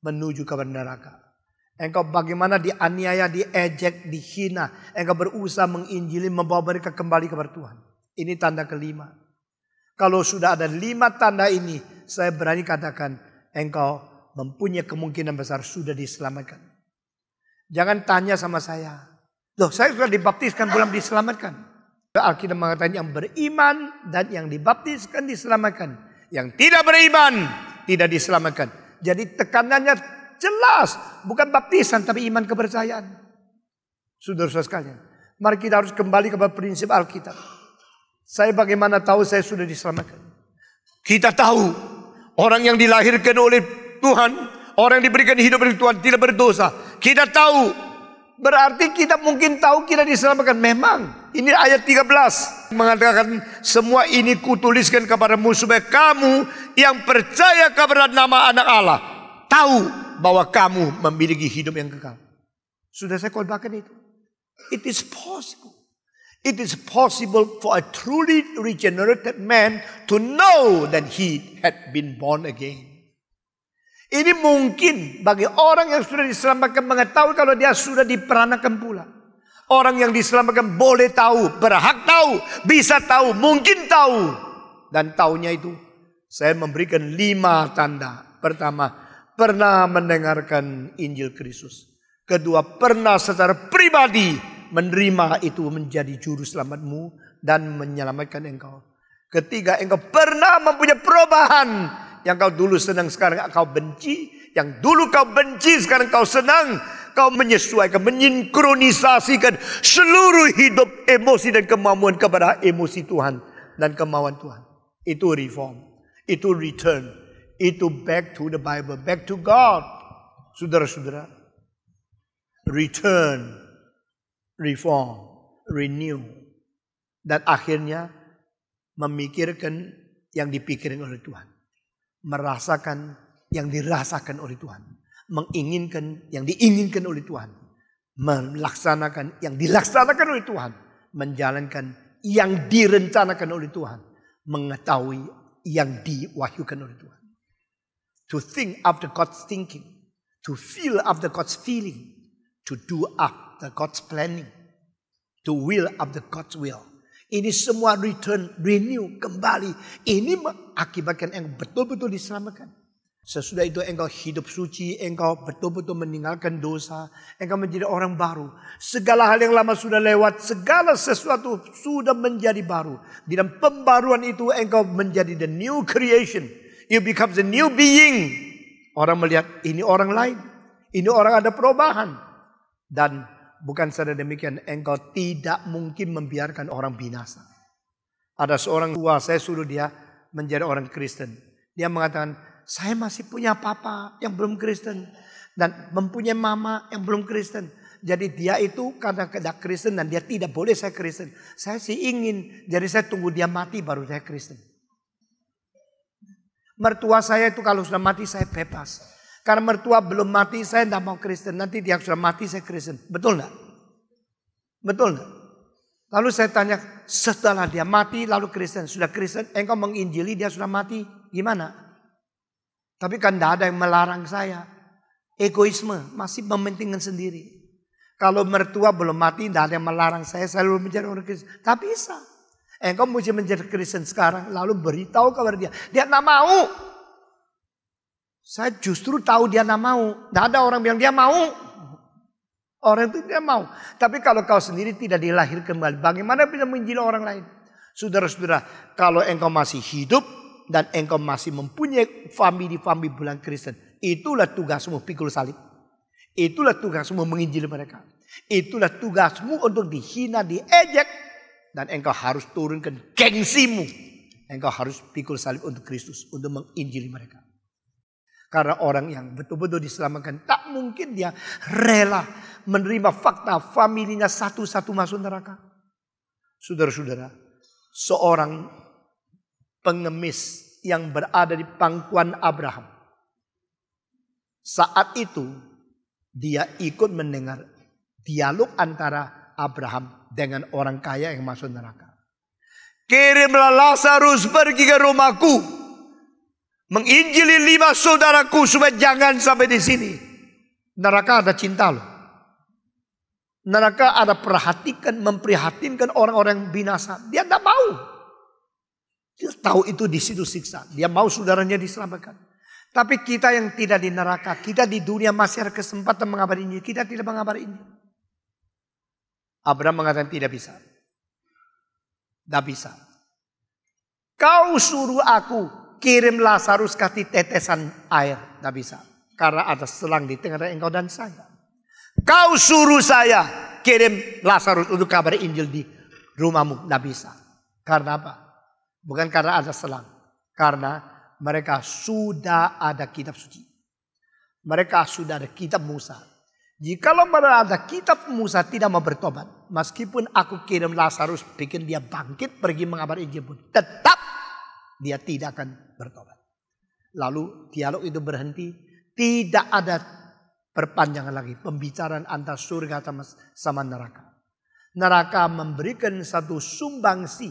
menuju ke neraka. Engkau bagaimana dianiaya, diejek, dihina. Engkau berusaha menginjili, membawa mereka kembali kepada Tuhan. Ini tanda kelima. Kalau sudah ada lima tanda ini, saya berani katakan engkau mempunyai kemungkinan besar sudah diselamatkan. Jangan tanya sama saya. Loh, saya sudah dibaptiskan belum diselamatkan. Alkitab mengatakan yang beriman dan yang dibaptiskan diselamatkan. Yang tidak beriman tidak diselamatkan. Jadi tekanannya jelas, bukan baptisan tapi iman kepercayaan. Saudara-saudara sekalian, mari kita harus kembali kepada prinsip Alkitab. Saya bagaimana tahu saya sudah diselamatkan? Kita tahu orang yang dilahirkan oleh Tuhan Orang yang diberikan hidup oleh Tuhan tidak berdosa. Kita tahu. Berarti kita mungkin tahu kita diselamatkan. Memang. Ini ayat 13. Mengatakan semua ini kutuliskan kepadamu. Supaya kamu yang percaya kepada nama anak Allah. Tahu bahwa kamu memiliki hidup yang kekal. Sudah saya khotbahkan itu. It is possible. It is possible for a truly regenerated man to know that he had been born again. Ini mungkin bagi orang yang sudah diselamatkan mengetahui kalau dia sudah diperanakan pula. Orang yang diselamatkan boleh tahu, berhak tahu, bisa tahu, mungkin tahu. Dan tahunya itu saya memberikan lima tanda. Pertama, pernah mendengarkan Injil Kristus. Kedua, pernah secara pribadi menerima itu menjadi juru selamatmu dan menyelamatkan engkau. Ketiga, engkau pernah mempunyai perubahan yang kau dulu senang sekarang kau benci. Yang dulu kau benci sekarang kau senang. Kau menyesuaikan, menyinkronisasikan seluruh hidup emosi dan kemampuan kepada emosi Tuhan. Dan kemauan Tuhan. Itu reform. Itu return. Itu back to the Bible. Back to God. Saudara-saudara. Return. Reform. Renew dan akhirnya memikirkan yang dipikirkan oleh Tuhan merasakan yang dirasakan oleh Tuhan, menginginkan yang diinginkan oleh Tuhan, melaksanakan yang dilaksanakan oleh Tuhan, menjalankan yang direncanakan oleh Tuhan, mengetahui yang diwahyukan oleh Tuhan. To think after God's thinking, to feel after God's feeling, to do after God's planning, to will after God's will. Ini semua return, renew, kembali. Ini mengakibatkan engkau betul-betul diselamatkan. Sesudah itu engkau hidup suci, engkau betul-betul meninggalkan dosa, engkau menjadi orang baru. Segala hal yang lama sudah lewat, segala sesuatu sudah menjadi baru. Di dalam pembaruan itu engkau menjadi the new creation. You become the new being. Orang melihat ini orang lain. Ini orang ada perubahan. Dan bukan secara demikian engkau tidak mungkin membiarkan orang binasa. Ada seorang tua saya suruh dia menjadi orang Kristen. Dia mengatakan, saya masih punya papa yang belum Kristen. Dan mempunyai mama yang belum Kristen. Jadi dia itu karena tidak Kristen dan dia tidak boleh saya Kristen. Saya sih ingin, jadi saya tunggu dia mati baru saya Kristen. Mertua saya itu kalau sudah mati saya bebas. Karena mertua belum mati, saya tidak mau Kristen. Nanti dia sudah mati, saya Kristen. Betul nggak? Betul nggak? Lalu saya tanya, setelah dia mati, lalu Kristen. Sudah Kristen, engkau menginjili dia sudah mati. Gimana? Tapi kan tidak ada yang melarang saya. Egoisme, masih mementingkan sendiri. Kalau mertua belum mati, tidak ada yang melarang saya. Saya selalu menjadi orang Kristen. Tak bisa. Engkau mesti menjadi Kristen sekarang, lalu beritahu kepada dia. Dia tidak mau. Saya justru tahu dia tidak mau. Tidak ada orang bilang dia mau. Orang itu dia mau. Tapi kalau kau sendiri tidak dilahir kembali, bagaimana bisa menjilat orang lain? Saudara-saudara, kalau engkau masih hidup dan engkau masih mempunyai famili-famili bulan Kristen, itulah tugasmu pikul salib. Itulah tugasmu menginjili mereka. Itulah tugasmu untuk dihina, diejek. Dan engkau harus turunkan gengsimu. Engkau harus pikul salib untuk Kristus. Untuk menginjili mereka. Karena orang yang betul-betul diselamatkan tak mungkin dia rela menerima fakta familinya satu-satu masuk neraka. Saudara-saudara, seorang pengemis yang berada di pangkuan Abraham. Saat itu dia ikut mendengar dialog antara Abraham dengan orang kaya yang masuk neraka. Kirimlah Lazarus pergi ke rumahku Menginjili lima saudaraku supaya jangan sampai di sini. Neraka ada cinta loh. Neraka ada perhatikan, memprihatinkan orang-orang binasa. Dia tidak mau. Dia tahu itu di situ siksa. Dia mau saudaranya diselamatkan. Tapi kita yang tidak di neraka, kita di dunia masih ada kesempatan mengabari ini. Kita tidak mengabari ini. Abraham mengatakan tidak bisa. Tidak bisa. Kau suruh aku kirim Lazarus kasih tetesan air. Tidak bisa. Karena ada selang di tengah engkau dan saya. Kau suruh saya kirim Lazarus untuk kabar Injil di rumahmu. Tidak bisa. Karena apa? Bukan karena ada selang. Karena mereka sudah ada kitab suci. Mereka sudah ada kitab Musa. Jikalau ada kitab Musa tidak mau bertobat. Meskipun aku kirim Lazarus bikin dia bangkit pergi mengabar Injil pun. Tetap dia tidak akan bertobat. Lalu dialog itu berhenti, tidak ada perpanjangan lagi pembicaraan antara surga sama, sama neraka. Neraka memberikan satu sumbangsi,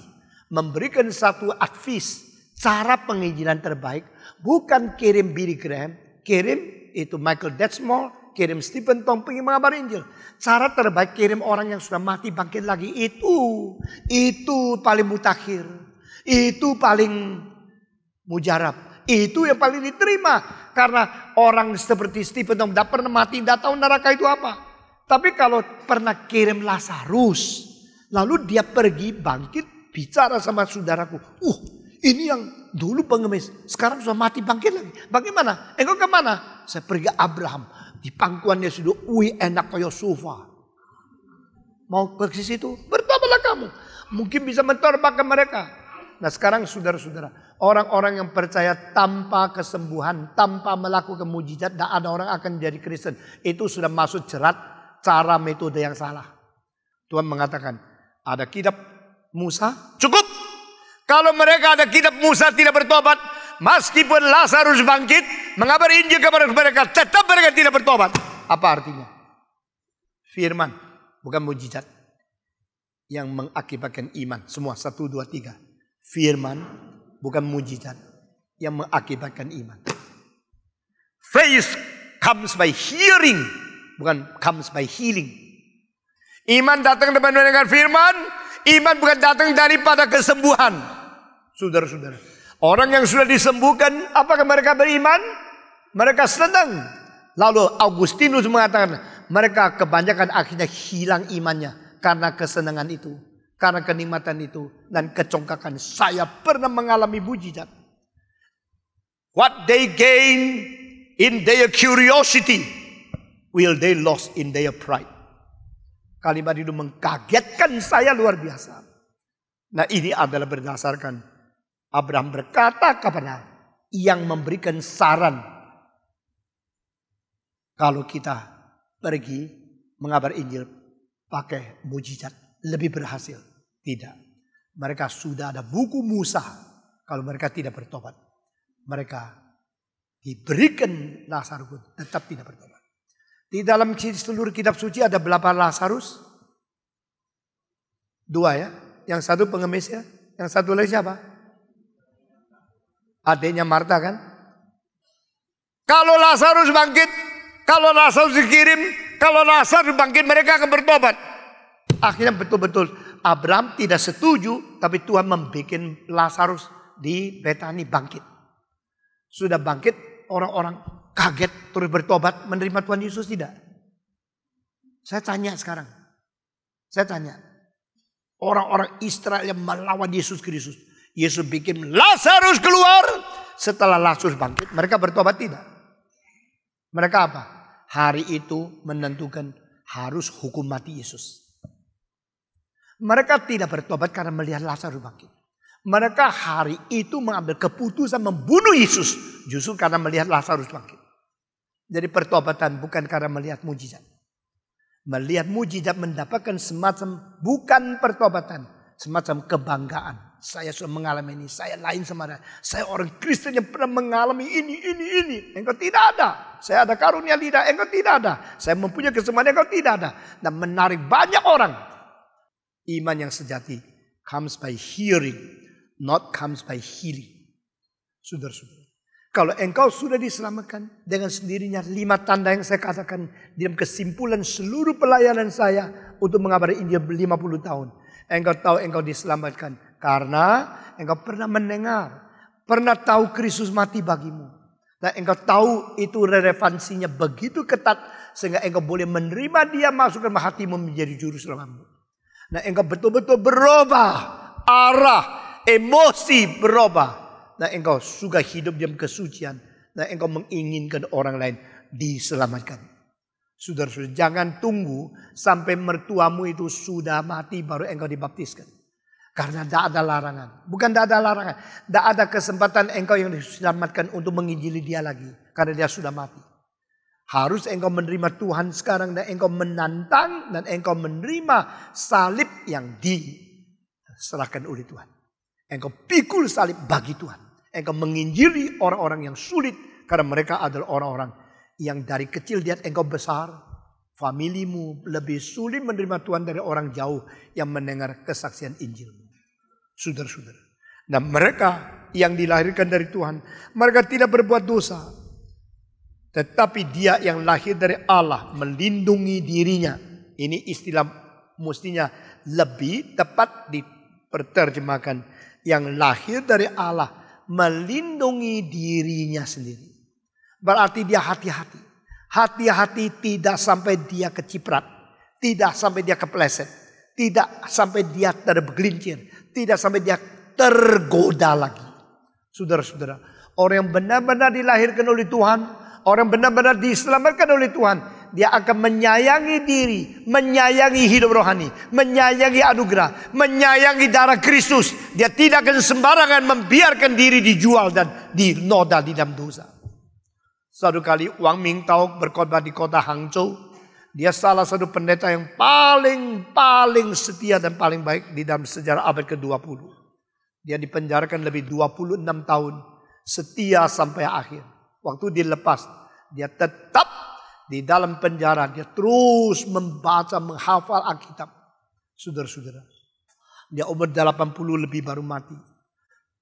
memberikan satu advis, cara pengizinan terbaik, bukan kirim Billy Graham, kirim itu Michael Detsmore, kirim Stephen Tong yang mengabar Injil. Cara terbaik kirim orang yang sudah mati bangkit lagi itu, itu paling mutakhir. Itu paling mujarab. Itu yang paling diterima. Karena orang seperti Stephen Tom tidak pernah mati, tidak tahu neraka itu apa. Tapi kalau pernah kirim Lazarus, lalu dia pergi bangkit bicara sama saudaraku. Uh, ini yang dulu pengemis, sekarang sudah mati bangkit lagi. Bagaimana? Engkau kemana? Saya pergi Abraham. Di pangkuannya sudah, ui enak kayak sofa. Mau ke situ? Bertobalah kamu. Mungkin bisa mentobat ke mereka. Nah sekarang saudara-saudara, orang-orang yang percaya tanpa kesembuhan, tanpa melakukan mujizat, tidak ada orang akan jadi Kristen. Itu sudah masuk cerat cara metode yang salah. Tuhan mengatakan, ada kitab Musa, cukup. Kalau mereka ada kitab Musa tidak bertobat, meskipun Lazarus bangkit, mengabar Injil kepada mereka, tetap mereka tidak bertobat. Apa artinya? Firman, bukan mujizat. Yang mengakibatkan iman. Semua, satu, dua, tiga firman bukan mujizat yang mengakibatkan iman. Faith comes by hearing bukan comes by healing. Iman datang dengan mendengar firman, iman bukan datang daripada kesembuhan. Saudara-saudara, orang yang sudah disembuhkan, apakah mereka beriman? Mereka senang. Lalu augustinus mengatakan, mereka kebanyakan akhirnya hilang imannya karena kesenangan itu. Karena kenikmatan itu dan kecongkakan saya pernah mengalami mujizat. What they gain in their curiosity will they lose in their pride. Kalimat itu mengkagetkan saya luar biasa. Nah ini adalah berdasarkan Abraham berkata kepada yang memberikan saran. Kalau kita pergi mengabar Injil pakai mujizat lebih berhasil. Tidak. Mereka sudah ada buku Musa kalau mereka tidak bertobat. Mereka diberikan Lazarus tetap tidak bertobat. Di dalam seluruh kitab suci ada berapa Lazarus? Dua ya. Yang satu pengemis ya? yang satu lagi siapa? Adiknya Marta kan? Kalau Lazarus bangkit, kalau Lazarus dikirim, kalau Lazarus bangkit mereka akan bertobat. Akhirnya betul-betul Abraham tidak setuju, tapi Tuhan membuat Lazarus di Betani bangkit. Sudah bangkit, orang-orang kaget terus bertobat menerima Tuhan Yesus tidak? Saya tanya sekarang. Saya tanya. Orang-orang Israel yang melawan Yesus Kristus. Yesus bikin Lazarus keluar. Setelah Lazarus bangkit, mereka bertobat tidak? Mereka apa? Hari itu menentukan harus hukum mati Yesus. Mereka tidak bertobat karena melihat Lazarus bangkit. Mereka hari itu mengambil keputusan membunuh Yesus justru karena melihat Lazarus bangkit. Jadi pertobatan bukan karena melihat mujizat. Melihat mujizat mendapatkan semacam bukan pertobatan, semacam kebanggaan. Saya sudah mengalami ini, saya lain sama ada. Saya orang Kristen yang pernah mengalami ini, ini, ini. Engkau tidak ada. Saya ada karunia lidah, engkau tidak ada. Saya mempunyai kesempatan, engkau tidak ada. Dan menarik banyak orang Iman yang sejati comes by hearing, not comes by hearing. Saudara-saudara. Kalau engkau sudah diselamatkan dengan sendirinya lima tanda yang saya katakan dalam kesimpulan seluruh pelayanan saya untuk mengabari India 50 tahun. Engkau tahu engkau diselamatkan karena engkau pernah mendengar, pernah tahu Kristus mati bagimu. Dan engkau tahu itu relevansinya begitu ketat sehingga engkau boleh menerima dia masuk masukkan hatimu menjadi juru selamatmu. Nah engkau betul-betul berubah. Arah, emosi berubah. Nah engkau suka hidup dalam kesucian. Nah engkau menginginkan orang lain diselamatkan. Saudara-saudara jangan tunggu sampai mertuamu itu sudah mati baru engkau dibaptiskan. Karena tidak ada larangan. Bukan tidak ada larangan. Tidak ada kesempatan engkau yang diselamatkan untuk menginjili dia lagi. Karena dia sudah mati. Harus engkau menerima Tuhan sekarang dan engkau menantang dan engkau menerima salib yang diserahkan oleh Tuhan. Engkau pikul salib bagi Tuhan. Engkau menginjili orang-orang yang sulit karena mereka adalah orang-orang yang dari kecil lihat engkau besar. Familimu lebih sulit menerima Tuhan dari orang jauh yang mendengar kesaksian injilmu. Saudara-saudara. Nah mereka yang dilahirkan dari Tuhan. Mereka tidak berbuat dosa. Tetapi dia yang lahir dari Allah melindungi dirinya. Ini istilah mestinya lebih tepat diperterjemahkan. Yang lahir dari Allah melindungi dirinya sendiri. Berarti dia hati-hati. Hati-hati tidak sampai dia keciprat. Tidak sampai dia kepleset. Tidak sampai dia tergelincir. Tidak sampai dia tergoda lagi. Saudara-saudara, orang yang benar-benar dilahirkan oleh Tuhan Orang benar-benar diselamatkan oleh Tuhan. Dia akan menyayangi diri, menyayangi hidup rohani, menyayangi anugerah, menyayangi darah Kristus. Dia tidak akan sembarangan membiarkan diri dijual dan dinoda di dalam dosa. Satu kali Wang Mingtao berkhotbah di kota Hangzhou. Dia salah satu pendeta yang paling-paling setia dan paling baik di dalam sejarah abad ke-20. Dia dipenjarakan lebih 26 tahun. Setia sampai akhir. Waktu dilepas, dia tetap di dalam penjara. Dia terus membaca, menghafal Alkitab. Saudara-saudara. Dia umur 80 lebih baru mati.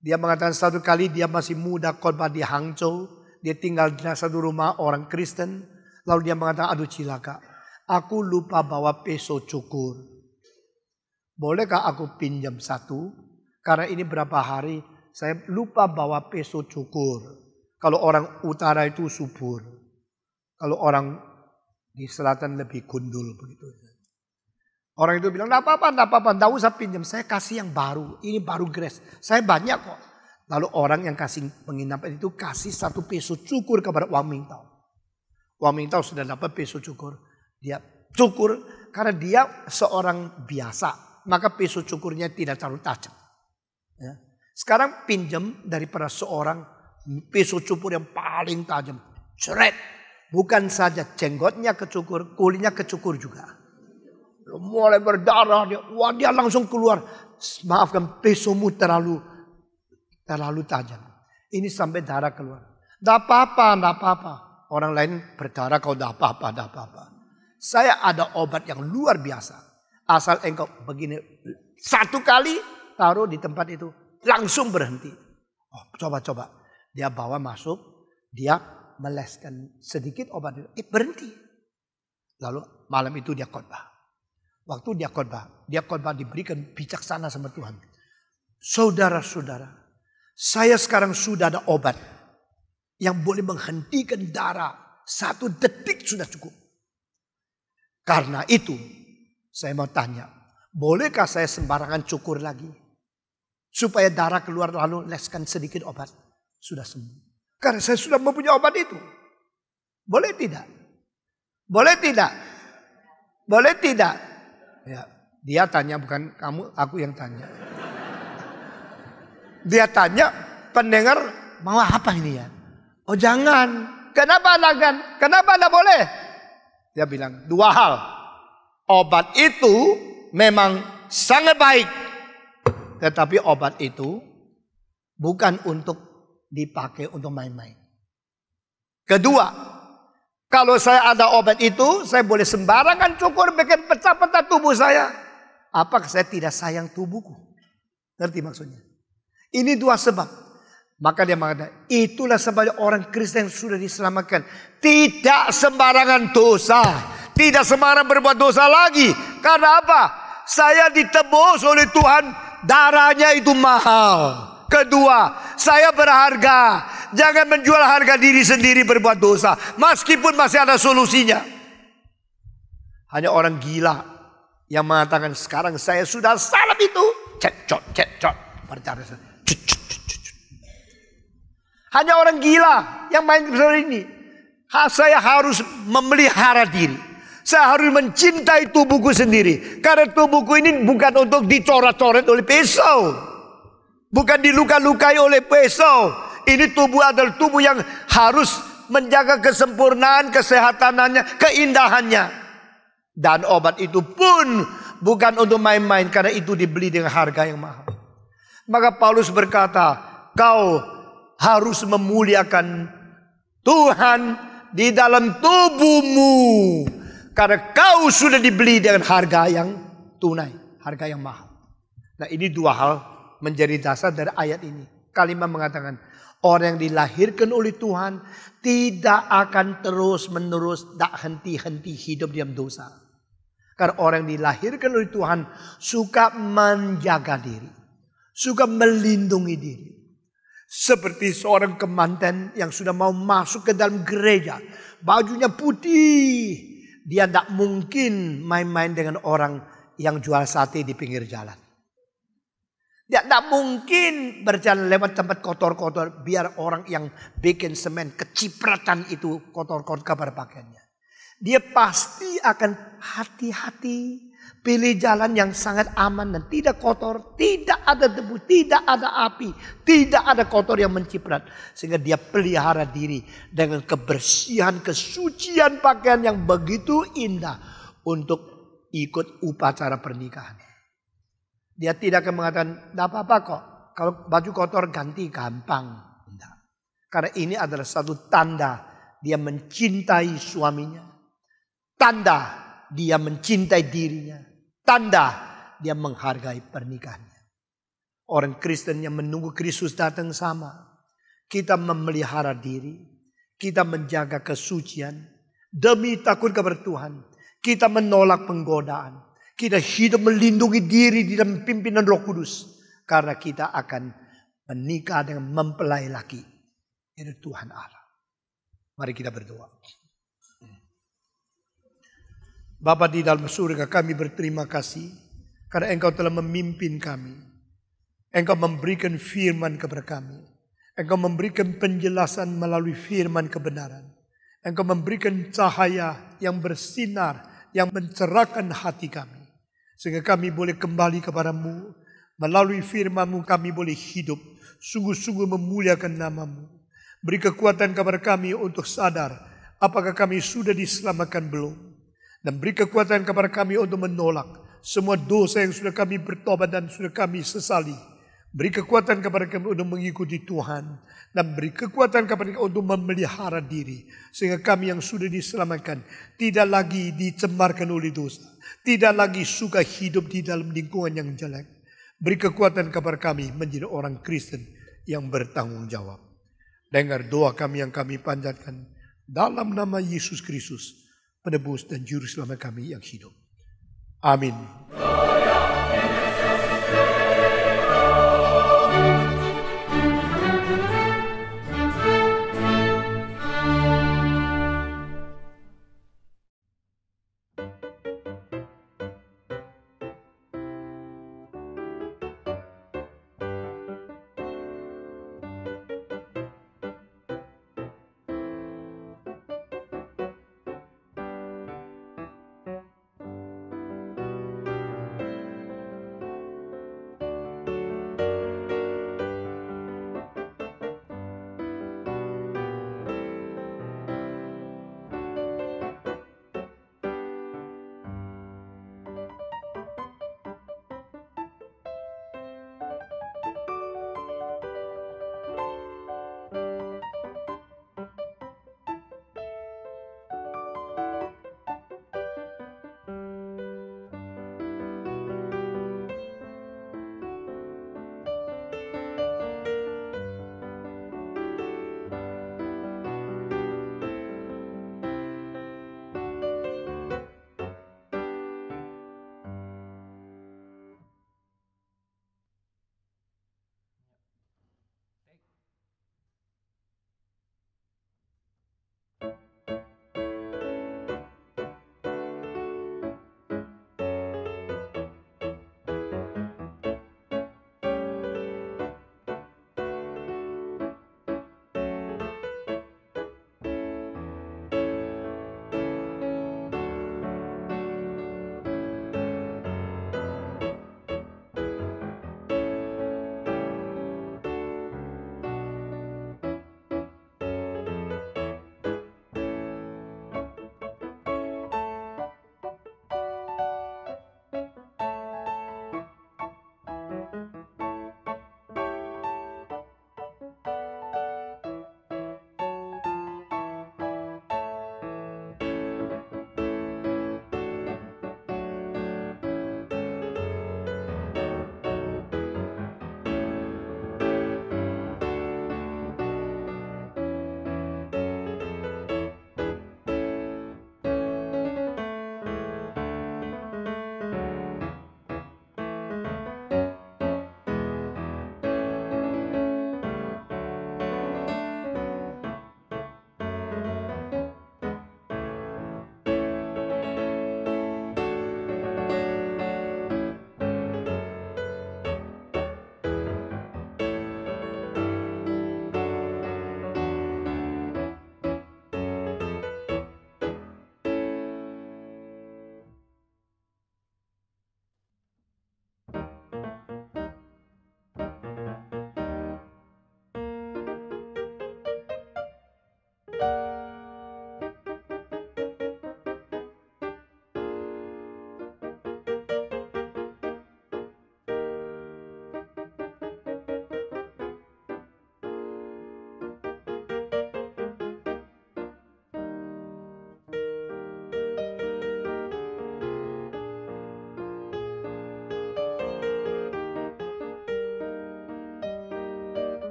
Dia mengatakan satu kali dia masih muda korban di Hangzhou. Dia tinggal di satu rumah orang Kristen. Lalu dia mengatakan, aduh cilaka. Aku lupa bawa peso cukur. Bolehkah aku pinjam satu? Karena ini berapa hari saya lupa bawa peso cukur. Kalau orang utara itu subur. Kalau orang di selatan lebih gundul begitu. Orang itu bilang, enggak apa-apa, enggak apa-apa, enggak usah pinjam. Saya kasih yang baru, ini baru grace. Saya banyak kok. Lalu orang yang kasih penginapan itu kasih satu peso cukur kepada Wang Mingtao. Wang Mingtao sudah dapat peso cukur. Dia cukur karena dia seorang biasa. Maka peso cukurnya tidak terlalu tajam. Ya. Sekarang pinjam daripada seorang pisau cukur yang paling tajam. ceret, Bukan saja jenggotnya kecukur, kulitnya kecukur juga. Mulai berdarah dia, wah dia langsung keluar. Maafkan pisumu terlalu terlalu tajam. Ini sampai darah keluar. Tidak apa-apa, tidak apa-apa. Orang lain berdarah kau tidak apa-apa, tidak apa-apa. Saya ada obat yang luar biasa. Asal engkau begini satu kali taruh di tempat itu langsung berhenti. Oh, coba-coba dia bawa masuk, dia meleskan sedikit obat itu. Eh berhenti. Lalu malam itu dia khotbah. Waktu dia khotbah, dia khotbah diberikan bijaksana sama Tuhan. Saudara-saudara, saya sekarang sudah ada obat yang boleh menghentikan darah satu detik sudah cukup. Karena itu, saya mau tanya, bolehkah saya sembarangan cukur lagi? Supaya darah keluar lalu leskan sedikit obat sudah sembuh. Karena saya sudah mempunyai obat itu. Boleh tidak? Boleh tidak? Boleh tidak? Ya, dia tanya bukan kamu, aku yang tanya. Dia tanya, pendengar mau apa ini ya? Oh jangan. Kenapa jangan? Kenapa anda boleh? Dia bilang dua hal. Obat itu memang sangat baik. Tetapi obat itu bukan untuk dipakai untuk main-main. Kedua, kalau saya ada obat itu, saya boleh sembarangan cukur bikin pecah-pecah tubuh saya. Apakah saya tidak sayang tubuhku? Ngerti maksudnya? Ini dua sebab. Maka dia mengatakan, itulah sebabnya orang Kristen yang sudah diselamatkan. Tidak sembarangan dosa. Tidak sembarangan berbuat dosa lagi. Karena apa? Saya ditebus oleh Tuhan. Darahnya itu mahal. Kedua, saya berharga. Jangan menjual harga diri sendiri berbuat dosa. Meskipun masih ada solusinya. Hanya orang gila yang mengatakan sekarang saya sudah salam itu. Cekcok, cekcok. Hanya orang gila yang main besar ini. Ha, saya harus memelihara diri. Saya harus mencintai tubuhku sendiri. Karena tubuhku ini bukan untuk dicoret-coret oleh pisau. Bukan diluka-lukai oleh peso. Ini tubuh adalah tubuh yang harus menjaga kesempurnaan, kesehatanannya, keindahannya. Dan obat itu pun bukan untuk main-main karena itu dibeli dengan harga yang mahal. Maka Paulus berkata, kau harus memuliakan Tuhan di dalam tubuhmu. Karena kau sudah dibeli dengan harga yang tunai, harga yang mahal. Nah ini dua hal menjadi dasar dari ayat ini. Kalimat mengatakan, orang yang dilahirkan oleh Tuhan tidak akan terus menerus tak henti-henti hidup diam dosa. Karena orang yang dilahirkan oleh Tuhan suka menjaga diri. Suka melindungi diri. Seperti seorang kemanten yang sudah mau masuk ke dalam gereja. Bajunya putih. Dia tidak mungkin main-main dengan orang yang jual sate di pinggir jalan. Tidak mungkin berjalan lewat tempat kotor-kotor biar orang yang bikin semen kecipratan itu kotor-kotor kabar pakaiannya. Dia pasti akan hati-hati pilih jalan yang sangat aman dan tidak kotor, tidak ada debu, tidak ada api, tidak ada kotor yang menciprat. Sehingga dia pelihara diri dengan kebersihan, kesucian pakaian yang begitu indah untuk ikut upacara pernikahannya. Dia tidak akan mengatakan, tidak apa-apa kok. Kalau baju kotor ganti gampang. Tidak. Karena ini adalah satu tanda dia mencintai suaminya. Tanda dia mencintai dirinya. Tanda dia menghargai pernikahannya. Orang Kristen yang menunggu Kristus datang sama. Kita memelihara diri. Kita menjaga kesucian. Demi takut kepada Tuhan. Kita menolak penggodaan kita hidup melindungi diri di dalam pimpinan roh kudus. Karena kita akan menikah dengan mempelai laki. Itu Tuhan Allah. Mari kita berdoa. Bapak di dalam surga kami berterima kasih. Karena engkau telah memimpin kami. Engkau memberikan firman kepada kami. Engkau memberikan penjelasan melalui firman kebenaran. Engkau memberikan cahaya yang bersinar, yang mencerahkan hati kami. Sehingga kami boleh kembali kepadamu. Melalui FirmanMu kami boleh hidup. Sungguh-sungguh memuliakan namamu. Beri kekuatan kepada kami untuk sadar apakah kami sudah diselamatkan belum. Dan beri kekuatan kepada kami untuk menolak semua dosa yang sudah kami bertobat dan sudah kami sesali. Beri kekuatan kepada kami untuk mengikuti Tuhan. Dan beri kekuatan kepada kami untuk memelihara diri. Sehingga kami yang sudah diselamatkan tidak lagi dicemarkan oleh dosa. Tidak lagi suka hidup di dalam lingkungan yang jelek. Beri kekuatan kepada kami menjadi orang Kristen yang bertanggung jawab. Dengar doa kami yang kami panjatkan dalam nama Yesus Kristus, penebus dan juru selamat kami yang hidup. Amin. Oh, ya.